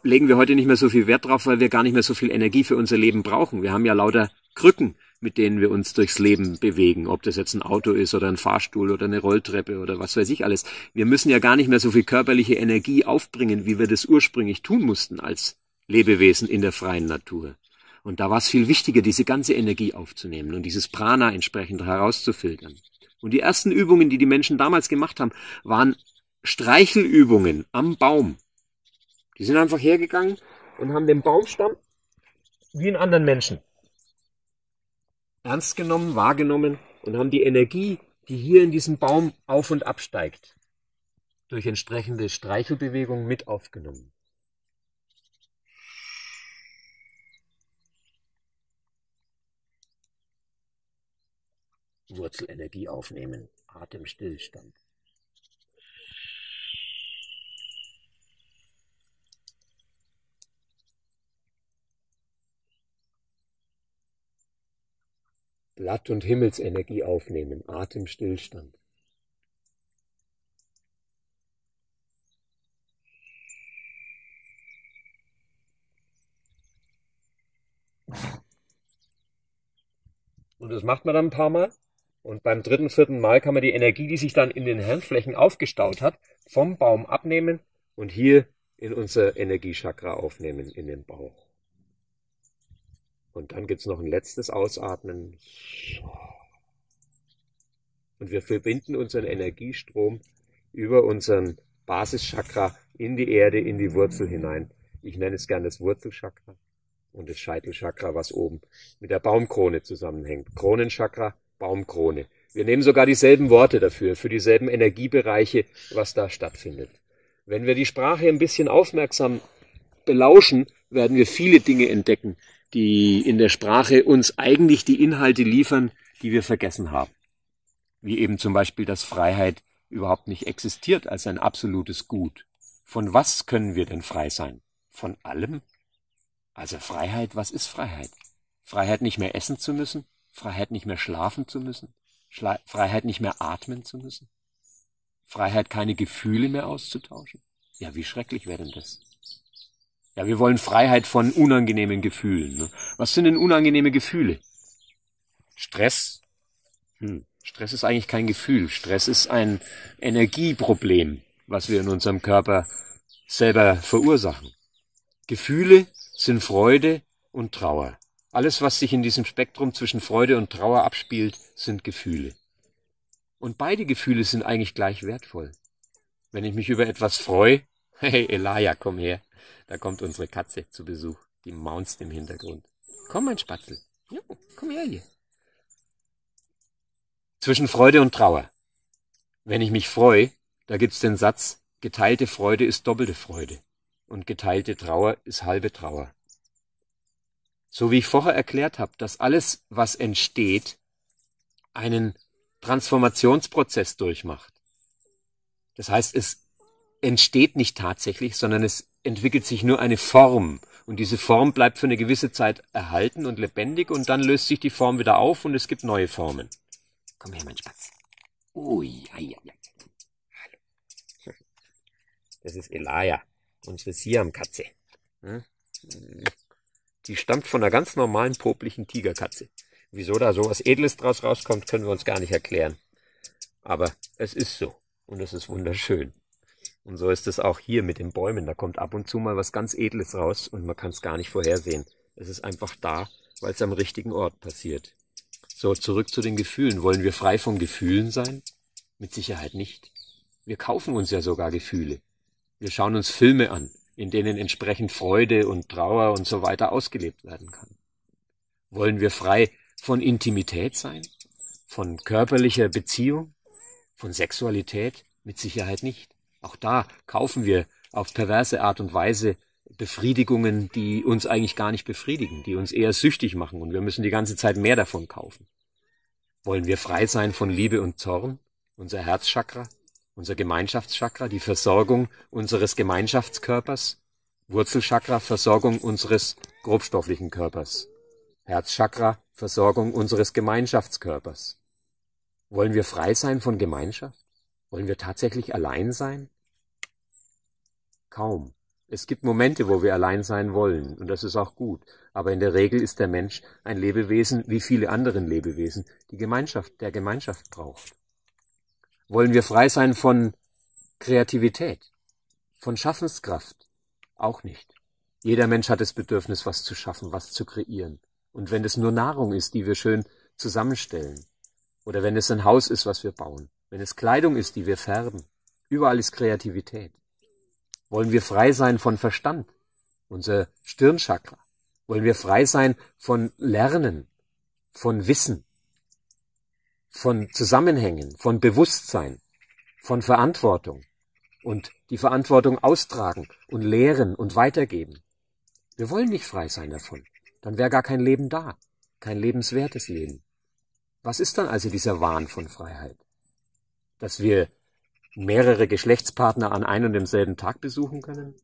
legen wir heute nicht mehr so viel Wert drauf, weil wir gar nicht mehr so viel Energie für unser Leben brauchen. Wir haben ja lauter Krücken, mit denen wir uns durchs Leben bewegen, ob das jetzt ein Auto ist oder ein Fahrstuhl oder eine Rolltreppe oder was weiß ich alles. Wir müssen ja gar nicht mehr so viel körperliche Energie aufbringen, wie wir das ursprünglich tun mussten als Lebewesen in der freien Natur. Und da war es viel wichtiger, diese ganze Energie aufzunehmen und dieses Prana entsprechend herauszufiltern. Und die ersten Übungen, die die Menschen damals gemacht haben, waren Streichelübungen am Baum. Die sind einfach hergegangen und haben den Baumstamm wie einen anderen Menschen ernst genommen, wahrgenommen und haben die Energie, die hier in diesem Baum auf und absteigt, durch entsprechende Streichelbewegungen mit aufgenommen. Wurzelenergie aufnehmen, Atemstillstand. Blatt- und Himmelsenergie aufnehmen, Atemstillstand. Und das macht man dann ein paar Mal. Und beim dritten, vierten Mal kann man die Energie, die sich dann in den Hirnflächen aufgestaut hat, vom Baum abnehmen und hier in unser Energiechakra aufnehmen, in den Bauch. Und dann gibt's noch ein letztes Ausatmen. Und wir verbinden unseren Energiestrom über unseren Basischakra in die Erde, in die Wurzel hinein. Ich nenne es gern das Wurzelchakra und das Scheitelchakra, was oben mit der Baumkrone zusammenhängt. Kronenchakra Baumkrone. Wir nehmen sogar dieselben Worte dafür, für dieselben Energiebereiche, was da stattfindet. Wenn wir die Sprache ein bisschen aufmerksam belauschen, werden wir viele Dinge entdecken, die in der Sprache uns eigentlich die Inhalte liefern, die wir vergessen haben. Wie eben zum Beispiel, dass Freiheit überhaupt nicht existiert als ein absolutes Gut. Von was können wir denn frei sein? Von allem? Also Freiheit, was ist Freiheit? Freiheit nicht mehr essen zu müssen? Freiheit nicht mehr schlafen zu müssen, Schla Freiheit nicht mehr atmen zu müssen, Freiheit keine Gefühle mehr auszutauschen. Ja, wie schrecklich wäre denn das? Ja, wir wollen Freiheit von unangenehmen Gefühlen. Ne? Was sind denn unangenehme Gefühle? Stress. Hm. Stress ist eigentlich kein Gefühl. Stress ist ein Energieproblem, was wir in unserem Körper selber verursachen. Gefühle sind Freude und Trauer. Alles, was sich in diesem Spektrum zwischen Freude und Trauer abspielt, sind Gefühle. Und beide Gefühle sind eigentlich gleich wertvoll. Wenn ich mich über etwas freue, <laughs> hey Elia, komm her, da kommt unsere Katze zu Besuch, die maunzt im Hintergrund. Komm, mein Spatzel, jo, komm her hier. Zwischen Freude und Trauer. Wenn ich mich freue, da gibt's den Satz, geteilte Freude ist doppelte Freude und geteilte Trauer ist halbe Trauer. So wie ich vorher erklärt habe, dass alles, was entsteht, einen Transformationsprozess durchmacht. Das heißt, es entsteht nicht tatsächlich, sondern es entwickelt sich nur eine Form. Und diese Form bleibt für eine gewisse Zeit erhalten und lebendig und dann löst sich die Form wieder auf und es gibt neue Formen. Komm her, mein Spatz. Ui, ai, ai, ai. Hallo. Das ist Elaya, unsere Siamkatze. Hm? Die stammt von einer ganz normalen poplichen Tigerkatze. Wieso da so was Edles draus rauskommt, können wir uns gar nicht erklären. Aber es ist so. Und es ist wunderschön. Und so ist es auch hier mit den Bäumen. Da kommt ab und zu mal was ganz Edles raus und man kann es gar nicht vorhersehen. Es ist einfach da, weil es am richtigen Ort passiert. So, zurück zu den Gefühlen. Wollen wir frei von Gefühlen sein? Mit Sicherheit nicht. Wir kaufen uns ja sogar Gefühle. Wir schauen uns Filme an, in denen entsprechend Freude und Trauer und so weiter ausgelebt werden kann. Wollen wir frei von Intimität sein? Von körperlicher Beziehung? Von Sexualität? Mit Sicherheit nicht. Auch da kaufen wir auf perverse Art und Weise Befriedigungen, die uns eigentlich gar nicht befriedigen, die uns eher süchtig machen und wir müssen die ganze Zeit mehr davon kaufen. Wollen wir frei sein von Liebe und Zorn, unser Herzchakra? unser Gemeinschaftschakra, die Versorgung unseres Gemeinschaftskörpers, Wurzelchakra, Versorgung unseres grobstofflichen Körpers, Herzchakra, Versorgung unseres Gemeinschaftskörpers. Wollen wir frei sein von Gemeinschaft? Wollen wir tatsächlich allein sein? Kaum. Es gibt Momente, wo wir allein sein wollen, und das ist auch gut. Aber in der Regel ist der Mensch ein Lebewesen wie viele anderen Lebewesen, die Gemeinschaft, der Gemeinschaft braucht wollen wir frei sein von Kreativität, von Schaffenskraft? Auch nicht. Jeder Mensch hat das Bedürfnis, was zu schaffen, was zu kreieren. Und wenn es nur Nahrung ist, die wir schön zusammenstellen, oder wenn es ein Haus ist, was wir bauen, wenn es Kleidung ist, die wir färben, überall ist Kreativität. Wollen wir frei sein von Verstand, unser Stirnchakra? Wollen wir frei sein von Lernen, von Wissen? von Zusammenhängen, von Bewusstsein, von Verantwortung und die Verantwortung austragen und lehren und weitergeben. Wir wollen nicht frei sein davon. Dann wäre gar kein Leben da, kein lebenswertes Leben. Was ist dann also dieser Wahn von Freiheit? Dass wir mehrere Geschlechtspartner an einem und demselben Tag besuchen können?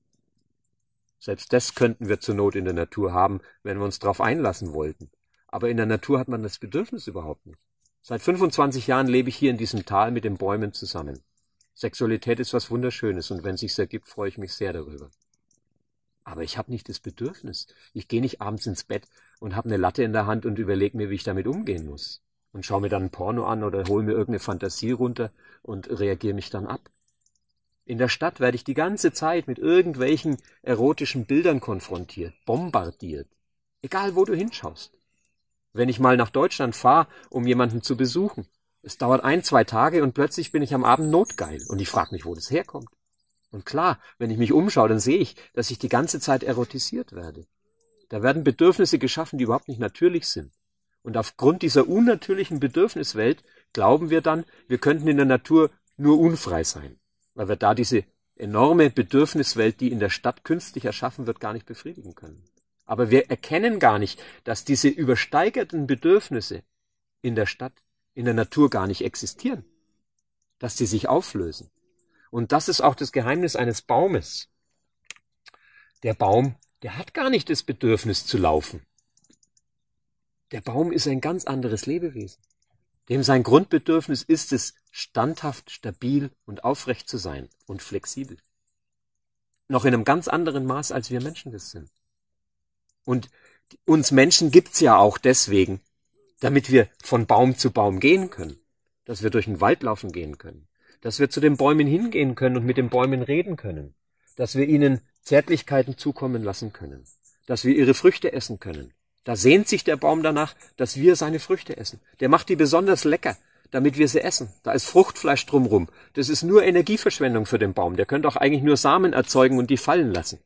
Selbst das könnten wir zur Not in der Natur haben, wenn wir uns darauf einlassen wollten. Aber in der Natur hat man das Bedürfnis überhaupt nicht. Seit 25 Jahren lebe ich hier in diesem Tal mit den Bäumen zusammen. Sexualität ist was Wunderschönes und wenn es sich ergibt, freue ich mich sehr darüber. Aber ich habe nicht das Bedürfnis. Ich gehe nicht abends ins Bett und habe eine Latte in der Hand und überlege mir, wie ich damit umgehen muss. Und schaue mir dann ein Porno an oder hole mir irgendeine Fantasie runter und reagiere mich dann ab. In der Stadt werde ich die ganze Zeit mit irgendwelchen erotischen Bildern konfrontiert, bombardiert. Egal wo du hinschaust. Wenn ich mal nach Deutschland fahre, um jemanden zu besuchen, es dauert ein, zwei Tage und plötzlich bin ich am Abend notgeil und ich frage mich, wo das herkommt. Und klar, wenn ich mich umschaue, dann sehe ich, dass ich die ganze Zeit erotisiert werde. Da werden Bedürfnisse geschaffen, die überhaupt nicht natürlich sind. Und aufgrund dieser unnatürlichen Bedürfniswelt glauben wir dann, wir könnten in der Natur nur unfrei sein, weil wir da diese enorme Bedürfniswelt, die in der Stadt künstlich erschaffen wird, gar nicht befriedigen können. Aber wir erkennen gar nicht, dass diese übersteigerten Bedürfnisse in der Stadt, in der Natur gar nicht existieren. Dass sie sich auflösen. Und das ist auch das Geheimnis eines Baumes. Der Baum, der hat gar nicht das Bedürfnis zu laufen. Der Baum ist ein ganz anderes Lebewesen. Dem sein Grundbedürfnis ist es, standhaft, stabil und aufrecht zu sein und flexibel. Noch in einem ganz anderen Maß, als wir Menschen das sind. Und uns Menschen gibt's ja auch deswegen, damit wir von Baum zu Baum gehen können, dass wir durch den Wald laufen gehen können, dass wir zu den Bäumen hingehen können und mit den Bäumen reden können, dass wir ihnen Zärtlichkeiten zukommen lassen können, dass wir ihre Früchte essen können. Da sehnt sich der Baum danach, dass wir seine Früchte essen. Der macht die besonders lecker, damit wir sie essen. Da ist Fruchtfleisch drumrum. Das ist nur Energieverschwendung für den Baum. Der könnte auch eigentlich nur Samen erzeugen und die fallen lassen.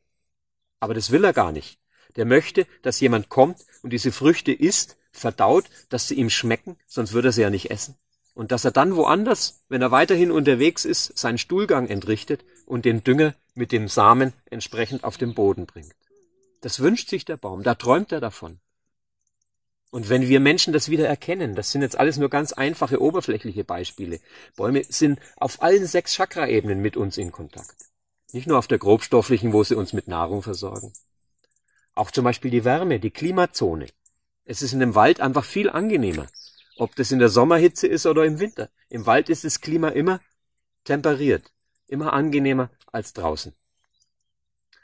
Aber das will er gar nicht der möchte, dass jemand kommt und diese Früchte isst, verdaut, dass sie ihm schmecken, sonst würde er sie ja nicht essen. Und dass er dann woanders, wenn er weiterhin unterwegs ist, seinen Stuhlgang entrichtet und den Dünger mit dem Samen entsprechend auf den Boden bringt. Das wünscht sich der Baum, da träumt er davon. Und wenn wir Menschen das wieder erkennen, das sind jetzt alles nur ganz einfache, oberflächliche Beispiele. Bäume sind auf allen sechs Chakra-Ebenen mit uns in Kontakt. Nicht nur auf der grobstofflichen, wo sie uns mit Nahrung versorgen. Auch zum Beispiel die Wärme, die Klimazone. Es ist in dem Wald einfach viel angenehmer. Ob das in der Sommerhitze ist oder im Winter. Im Wald ist das Klima immer temperiert. Immer angenehmer als draußen.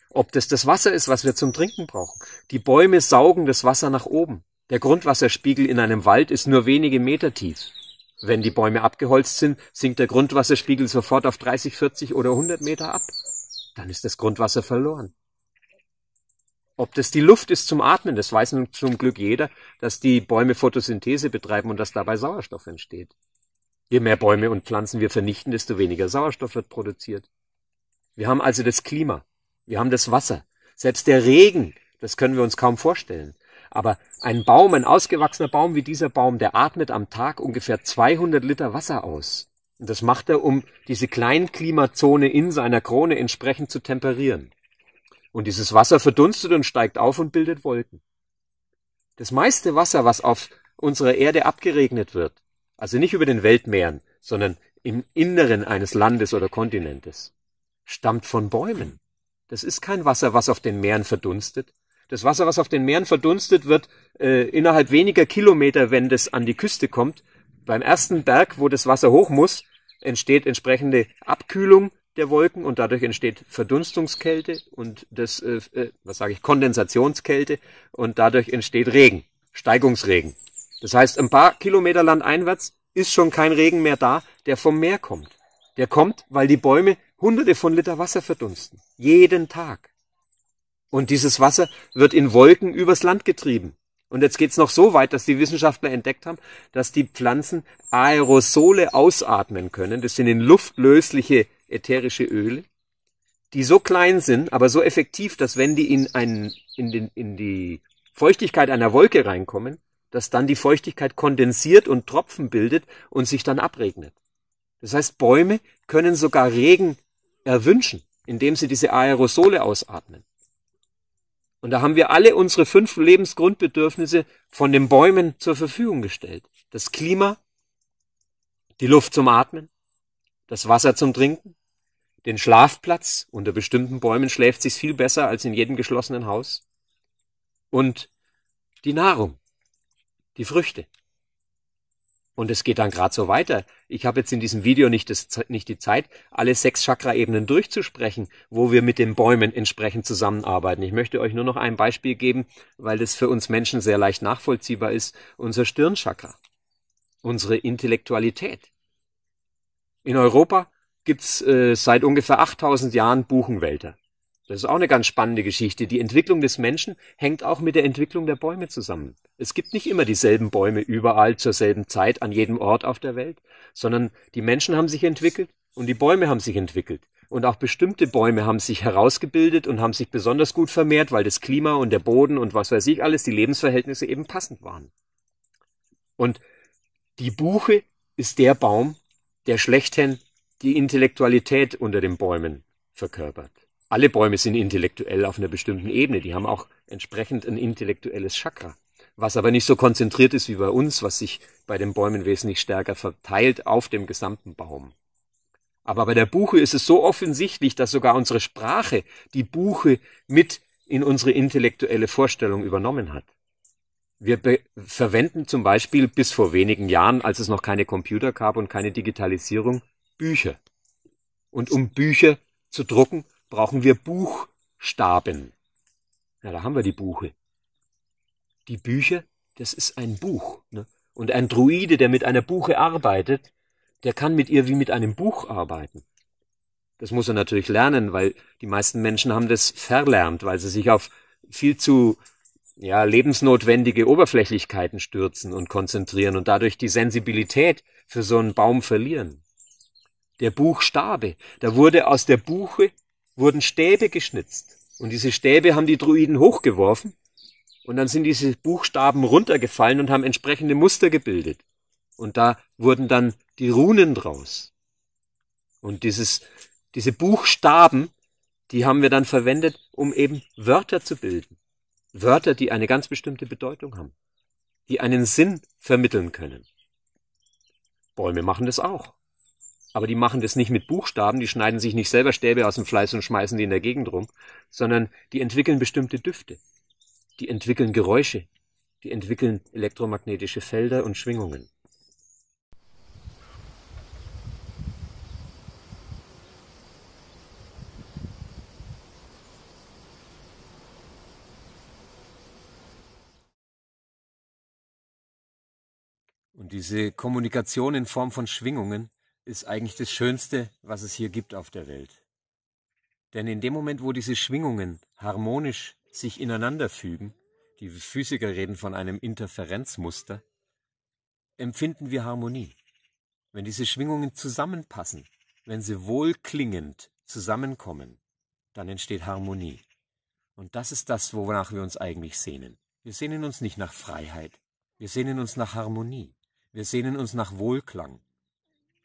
Ob das das Wasser ist, was wir zum Trinken brauchen. Die Bäume saugen das Wasser nach oben. Der Grundwasserspiegel in einem Wald ist nur wenige Meter tief. Wenn die Bäume abgeholzt sind, sinkt der Grundwasserspiegel sofort auf 30, 40 oder 100 Meter ab. Dann ist das Grundwasser verloren. Ob das die Luft ist zum Atmen, das weiß nun zum Glück jeder, dass die Bäume Photosynthese betreiben und dass dabei Sauerstoff entsteht. Je mehr Bäume und Pflanzen wir vernichten, desto weniger Sauerstoff wird produziert. Wir haben also das Klima, wir haben das Wasser, selbst der Regen, das können wir uns kaum vorstellen. Aber ein Baum, ein ausgewachsener Baum wie dieser Baum, der atmet am Tag ungefähr 200 Liter Wasser aus. Und das macht er, um diese Kleinklimazone in seiner Krone entsprechend zu temperieren. Und dieses Wasser verdunstet und steigt auf und bildet Wolken. Das meiste Wasser, was auf unserer Erde abgeregnet wird, also nicht über den Weltmeeren, sondern im Inneren eines Landes oder Kontinentes, stammt von Bäumen. Das ist kein Wasser, was auf den Meeren verdunstet. Das Wasser, was auf den Meeren verdunstet, wird äh, innerhalb weniger Kilometer, wenn das an die Küste kommt. Beim ersten Berg, wo das Wasser hoch muss, entsteht entsprechende Abkühlung, der Wolken und dadurch entsteht Verdunstungskälte und das, äh, äh, was sage ich, Kondensationskälte und dadurch entsteht Regen, Steigungsregen. Das heißt, ein paar Kilometer landeinwärts ist schon kein Regen mehr da, der vom Meer kommt. Der kommt, weil die Bäume hunderte von Liter Wasser verdunsten. Jeden Tag. Und dieses Wasser wird in Wolken übers Land getrieben. Und jetzt geht's noch so weit, dass die Wissenschaftler entdeckt haben, dass die Pflanzen Aerosole ausatmen können. Das sind in luftlösliche lösliche ätherische Öle, die so klein sind, aber so effektiv, dass wenn die in, einen, in, den, in die Feuchtigkeit einer Wolke reinkommen, dass dann die Feuchtigkeit kondensiert und Tropfen bildet und sich dann abregnet. Das heißt, Bäume können sogar Regen erwünschen, indem sie diese Aerosole ausatmen. Und da haben wir alle unsere fünf Lebensgrundbedürfnisse von den Bäumen zur Verfügung gestellt. Das Klima, die Luft zum Atmen, das Wasser zum Trinken, den Schlafplatz, unter bestimmten Bäumen schläft sich viel besser als in jedem geschlossenen Haus, und die Nahrung, die Früchte. Und es geht dann gerade so weiter. Ich habe jetzt in diesem Video nicht, das, nicht die Zeit, alle sechs Chakra-Ebenen durchzusprechen, wo wir mit den Bäumen entsprechend zusammenarbeiten. Ich möchte euch nur noch ein Beispiel geben, weil das für uns Menschen sehr leicht nachvollziehbar ist. Unser Stirnchakra, unsere Intellektualität, in Europa gibt's äh, seit ungefähr 8000 Jahren Buchenwälder. Das ist auch eine ganz spannende Geschichte. Die Entwicklung des Menschen hängt auch mit der Entwicklung der Bäume zusammen. Es gibt nicht immer dieselben Bäume überall zur selben Zeit an jedem Ort auf der Welt, sondern die Menschen haben sich entwickelt und die Bäume haben sich entwickelt. Und auch bestimmte Bäume haben sich herausgebildet und haben sich besonders gut vermehrt, weil das Klima und der Boden und was weiß ich alles, die Lebensverhältnisse eben passend waren. Und die Buche ist der Baum, der schlechthin die Intellektualität unter den Bäumen verkörpert. Alle Bäume sind intellektuell auf einer bestimmten Ebene, die haben auch entsprechend ein intellektuelles Chakra, was aber nicht so konzentriert ist wie bei uns, was sich bei den Bäumen wesentlich stärker verteilt auf dem gesamten Baum. Aber bei der Buche ist es so offensichtlich, dass sogar unsere Sprache die Buche mit in unsere intellektuelle Vorstellung übernommen hat. Wir verwenden zum Beispiel bis vor wenigen Jahren, als es noch keine Computer gab und keine Digitalisierung, Bücher. Und um Bücher zu drucken, brauchen wir Buchstaben. Ja, da haben wir die Buche. Die Bücher, das ist ein Buch. Ne? Und ein Druide, der mit einer Buche arbeitet, der kann mit ihr wie mit einem Buch arbeiten. Das muss er natürlich lernen, weil die meisten Menschen haben das verlernt, weil sie sich auf viel zu ja, lebensnotwendige Oberflächlichkeiten stürzen und konzentrieren und dadurch die Sensibilität für so einen Baum verlieren. Der Buchstabe, da wurde aus der Buche wurden Stäbe geschnitzt und diese Stäbe haben die Druiden hochgeworfen und dann sind diese Buchstaben runtergefallen und haben entsprechende Muster gebildet und da wurden dann die Runen draus. Und dieses, diese Buchstaben, die haben wir dann verwendet, um eben Wörter zu bilden. Wörter, die eine ganz bestimmte Bedeutung haben, die einen Sinn vermitteln können. Bäume machen das auch. Aber die machen das nicht mit Buchstaben, die schneiden sich nicht selber Stäbe aus dem Fleiß und schmeißen die in der Gegend rum, sondern die entwickeln bestimmte Düfte, die entwickeln Geräusche, die entwickeln elektromagnetische Felder und Schwingungen. Und diese Kommunikation in Form von Schwingungen ist eigentlich das Schönste, was es hier gibt auf der Welt. Denn in dem Moment, wo diese Schwingungen harmonisch sich ineinander fügen, die Physiker reden von einem Interferenzmuster, empfinden wir Harmonie. Wenn diese Schwingungen zusammenpassen, wenn sie wohlklingend zusammenkommen, dann entsteht Harmonie. Und das ist das, wonach wir uns eigentlich sehnen. Wir sehnen uns nicht nach Freiheit, wir sehnen uns nach Harmonie. Wir sehnen uns nach Wohlklang.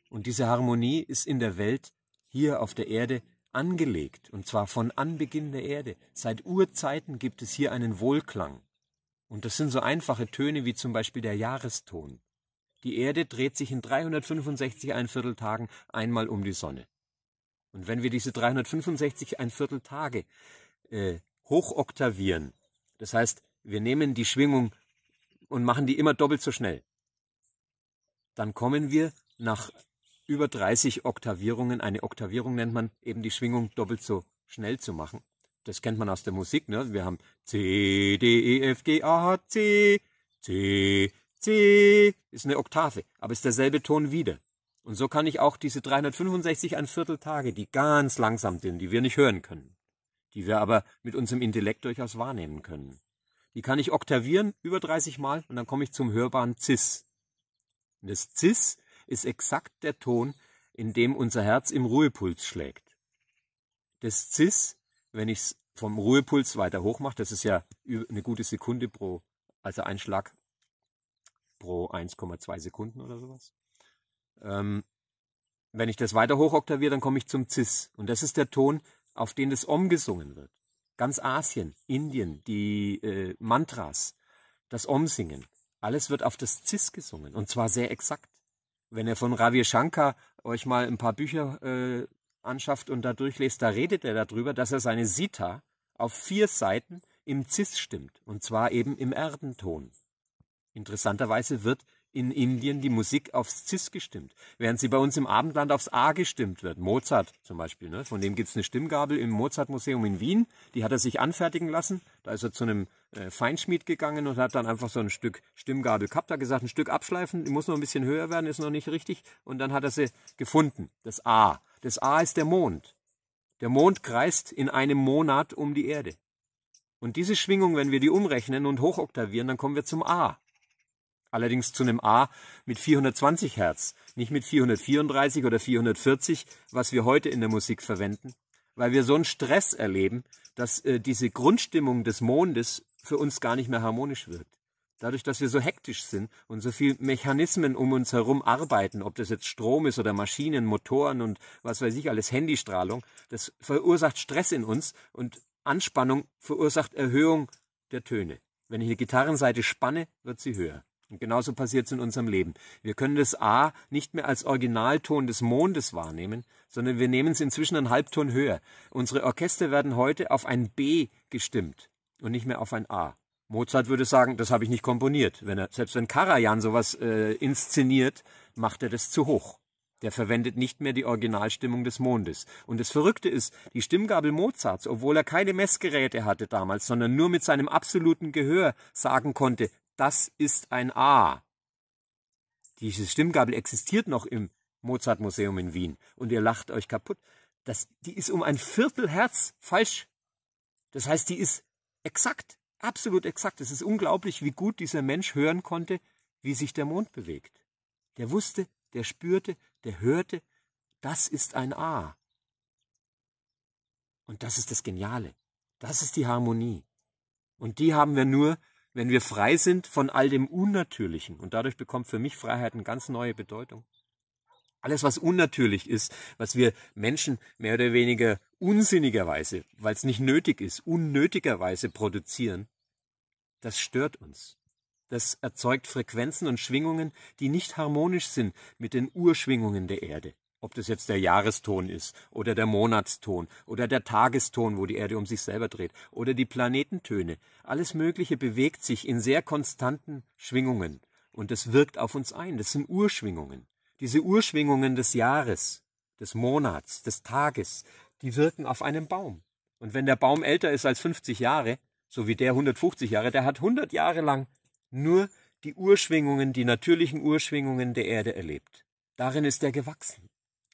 Und diese Harmonie ist in der Welt, hier auf der Erde, angelegt, und zwar von Anbeginn der Erde. Seit Urzeiten gibt es hier einen Wohlklang. Und das sind so einfache Töne wie zum Beispiel der Jahreston. Die Erde dreht sich in 365 ein Tagen einmal um die Sonne. Und wenn wir diese 365 ein Tage äh, hochoktavieren, das heißt, wir nehmen die Schwingung und machen die immer doppelt so schnell, dann kommen wir nach über 30 Oktavierungen, eine Oktavierung nennt man eben die Schwingung doppelt so schnell zu machen. Das kennt man aus der Musik, ne? Wir haben C, D, E, F, G, A, H, C, C, C, ist eine Oktave, aber ist derselbe Ton wieder. Und so kann ich auch diese 365 ein Viertel Tage, die ganz langsam sind, die wir nicht hören können, die wir aber mit unserem Intellekt durchaus wahrnehmen können. Die kann ich oktavieren über 30 Mal und dann komme ich zum hörbaren Cis. Das Cis ist exakt der Ton, in dem unser Herz im Ruhepuls schlägt. Das Cis, wenn ich es vom Ruhepuls weiter hochmache, das ist ja eine gute Sekunde pro, also ein Schlag pro 1,2 Sekunden oder sowas. Ähm, wenn ich das weiter hochoktaviere, dann komme ich zum Cis. Und das ist der Ton, auf den das Om gesungen wird. Ganz Asien, Indien, die äh, Mantras, das Om singen. Alles wird auf das Cis gesungen und zwar sehr exakt. Wenn ihr von Ravi Shankar euch mal ein paar Bücher äh, anschafft und da durchlest, da redet er darüber, dass er seine Sita auf vier Seiten im Cis stimmt und zwar eben im Erdenton. Interessanterweise wird in Indien die Musik aufs Cis gestimmt, während sie bei uns im Abendland aufs A gestimmt wird. Mozart zum Beispiel, ne? von dem gibt es eine Stimmgabel im Mozart-Museum in Wien, die hat er sich anfertigen lassen. Da ist er zu einem äh, Feinschmied gegangen und hat dann einfach so ein Stück Stimmgabel gehabt, hat gesagt, ein Stück abschleifen, die muss noch ein bisschen höher werden, ist noch nicht richtig. Und dann hat er sie gefunden, das A. Das A ist der Mond. Der Mond kreist in einem Monat um die Erde. Und diese Schwingung, wenn wir die umrechnen und hochoktavieren, dann kommen wir zum A. Allerdings zu einem A mit 420 Hertz, nicht mit 434 oder 440, was wir heute in der Musik verwenden, weil wir so einen Stress erleben, dass äh, diese Grundstimmung des Mondes für uns gar nicht mehr harmonisch wirkt. Dadurch, dass wir so hektisch sind und so viele Mechanismen um uns herum arbeiten, ob das jetzt Strom ist oder Maschinen, Motoren und was weiß ich alles, Handystrahlung, das verursacht Stress in uns und Anspannung verursacht Erhöhung der Töne. Wenn ich eine Gitarrenseite spanne, wird sie höher. Und genauso passiert es in unserem Leben. Wir können das A nicht mehr als Originalton des Mondes wahrnehmen, sondern wir nehmen es inzwischen einen Halbton höher. Unsere Orchester werden heute auf ein B gestimmt und nicht mehr auf ein A. Mozart würde sagen, das habe ich nicht komponiert. Wenn er, selbst wenn Karajan sowas äh, inszeniert, macht er das zu hoch. Der verwendet nicht mehr die Originalstimmung des Mondes. Und das Verrückte ist, die Stimmgabel Mozarts, obwohl er keine Messgeräte hatte damals, sondern nur mit seinem absoluten Gehör sagen konnte, das ist ein A. Diese Stimmgabel existiert noch im Mozart-Museum in Wien und ihr lacht euch kaputt. Das, die ist um ein Viertelherz falsch. Das heißt, die ist exakt, absolut exakt. Es ist unglaublich, wie gut dieser Mensch hören konnte, wie sich der Mond bewegt. Der wusste, der spürte, der hörte, das ist ein A. Und das ist das Geniale. Das ist die Harmonie. Und die haben wir nur wenn wir frei sind von all dem Unnatürlichen. Und dadurch bekommt für mich Freiheit eine ganz neue Bedeutung. Alles, was unnatürlich ist, was wir Menschen mehr oder weniger unsinnigerweise, weil es nicht nötig ist, unnötigerweise produzieren, das stört uns. Das erzeugt Frequenzen und Schwingungen, die nicht harmonisch sind mit den Urschwingungen der Erde ob das jetzt der Jahreston ist oder der Monatston oder der Tageston, wo die Erde um sich selber dreht, oder die Planetentöne, alles Mögliche bewegt sich in sehr konstanten Schwingungen und das wirkt auf uns ein. Das sind Urschwingungen. Diese Urschwingungen des Jahres, des Monats, des Tages, die wirken auf einen Baum. Und wenn der Baum älter ist als 50 Jahre, so wie der 150 Jahre, der hat 100 Jahre lang nur die Urschwingungen, die natürlichen Urschwingungen der Erde erlebt. Darin ist er gewachsen.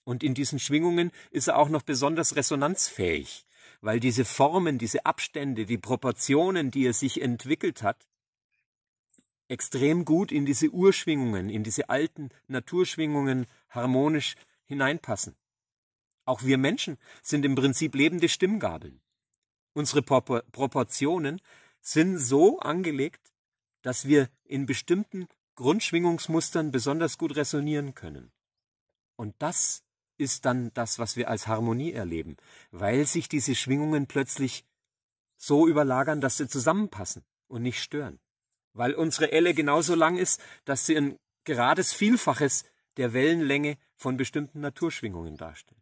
Und in diesen Schwingungen ist er auch noch besonders resonanzfähig, weil diese Formen, diese Abstände, die Proportionen, die er sich entwickelt hat, extrem gut in diese Urschwingungen, in diese alten Naturschwingungen harmonisch hineinpassen. Auch wir Menschen sind im Prinzip lebende Stimmgabeln. Unsere Proportionen sind so angelegt, dass wir in bestimmten Grundschwingungsmustern besonders gut resonieren können. Und das ist dann das, was wir als Harmonie erleben, weil sich diese Schwingungen plötzlich so überlagern, dass sie zusammenpassen und nicht stören. Weil unsere Elle genauso lang ist, dass sie ein gerades Vielfaches der Wellenlänge von bestimmten Naturschwingungen darstellt.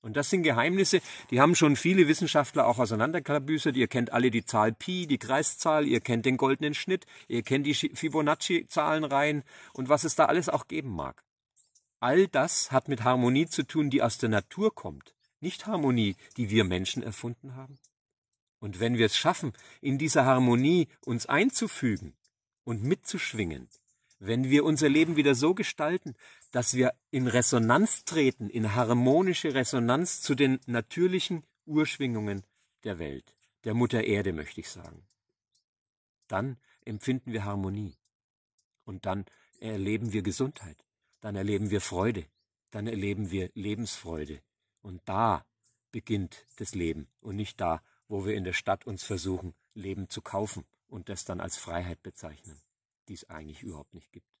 Und das sind Geheimnisse, die haben schon viele Wissenschaftler auch auseinanderklabüsert. Ihr kennt alle die Zahl Pi, die Kreiszahl, ihr kennt den goldenen Schnitt, ihr kennt die Fibonacci-Zahlenreihen und was es da alles auch geben mag. All das hat mit Harmonie zu tun, die aus der Natur kommt, nicht Harmonie, die wir Menschen erfunden haben. Und wenn wir es schaffen, in dieser Harmonie uns einzufügen und mitzuschwingen, wenn wir unser Leben wieder so gestalten, dass wir in Resonanz treten, in harmonische Resonanz zu den natürlichen Urschwingungen der Welt, der Mutter Erde möchte ich sagen, dann empfinden wir Harmonie und dann erleben wir Gesundheit dann erleben wir Freude, dann erleben wir Lebensfreude. Und da beginnt das Leben und nicht da, wo wir in der Stadt uns versuchen, Leben zu kaufen und das dann als Freiheit bezeichnen, die es eigentlich überhaupt nicht gibt.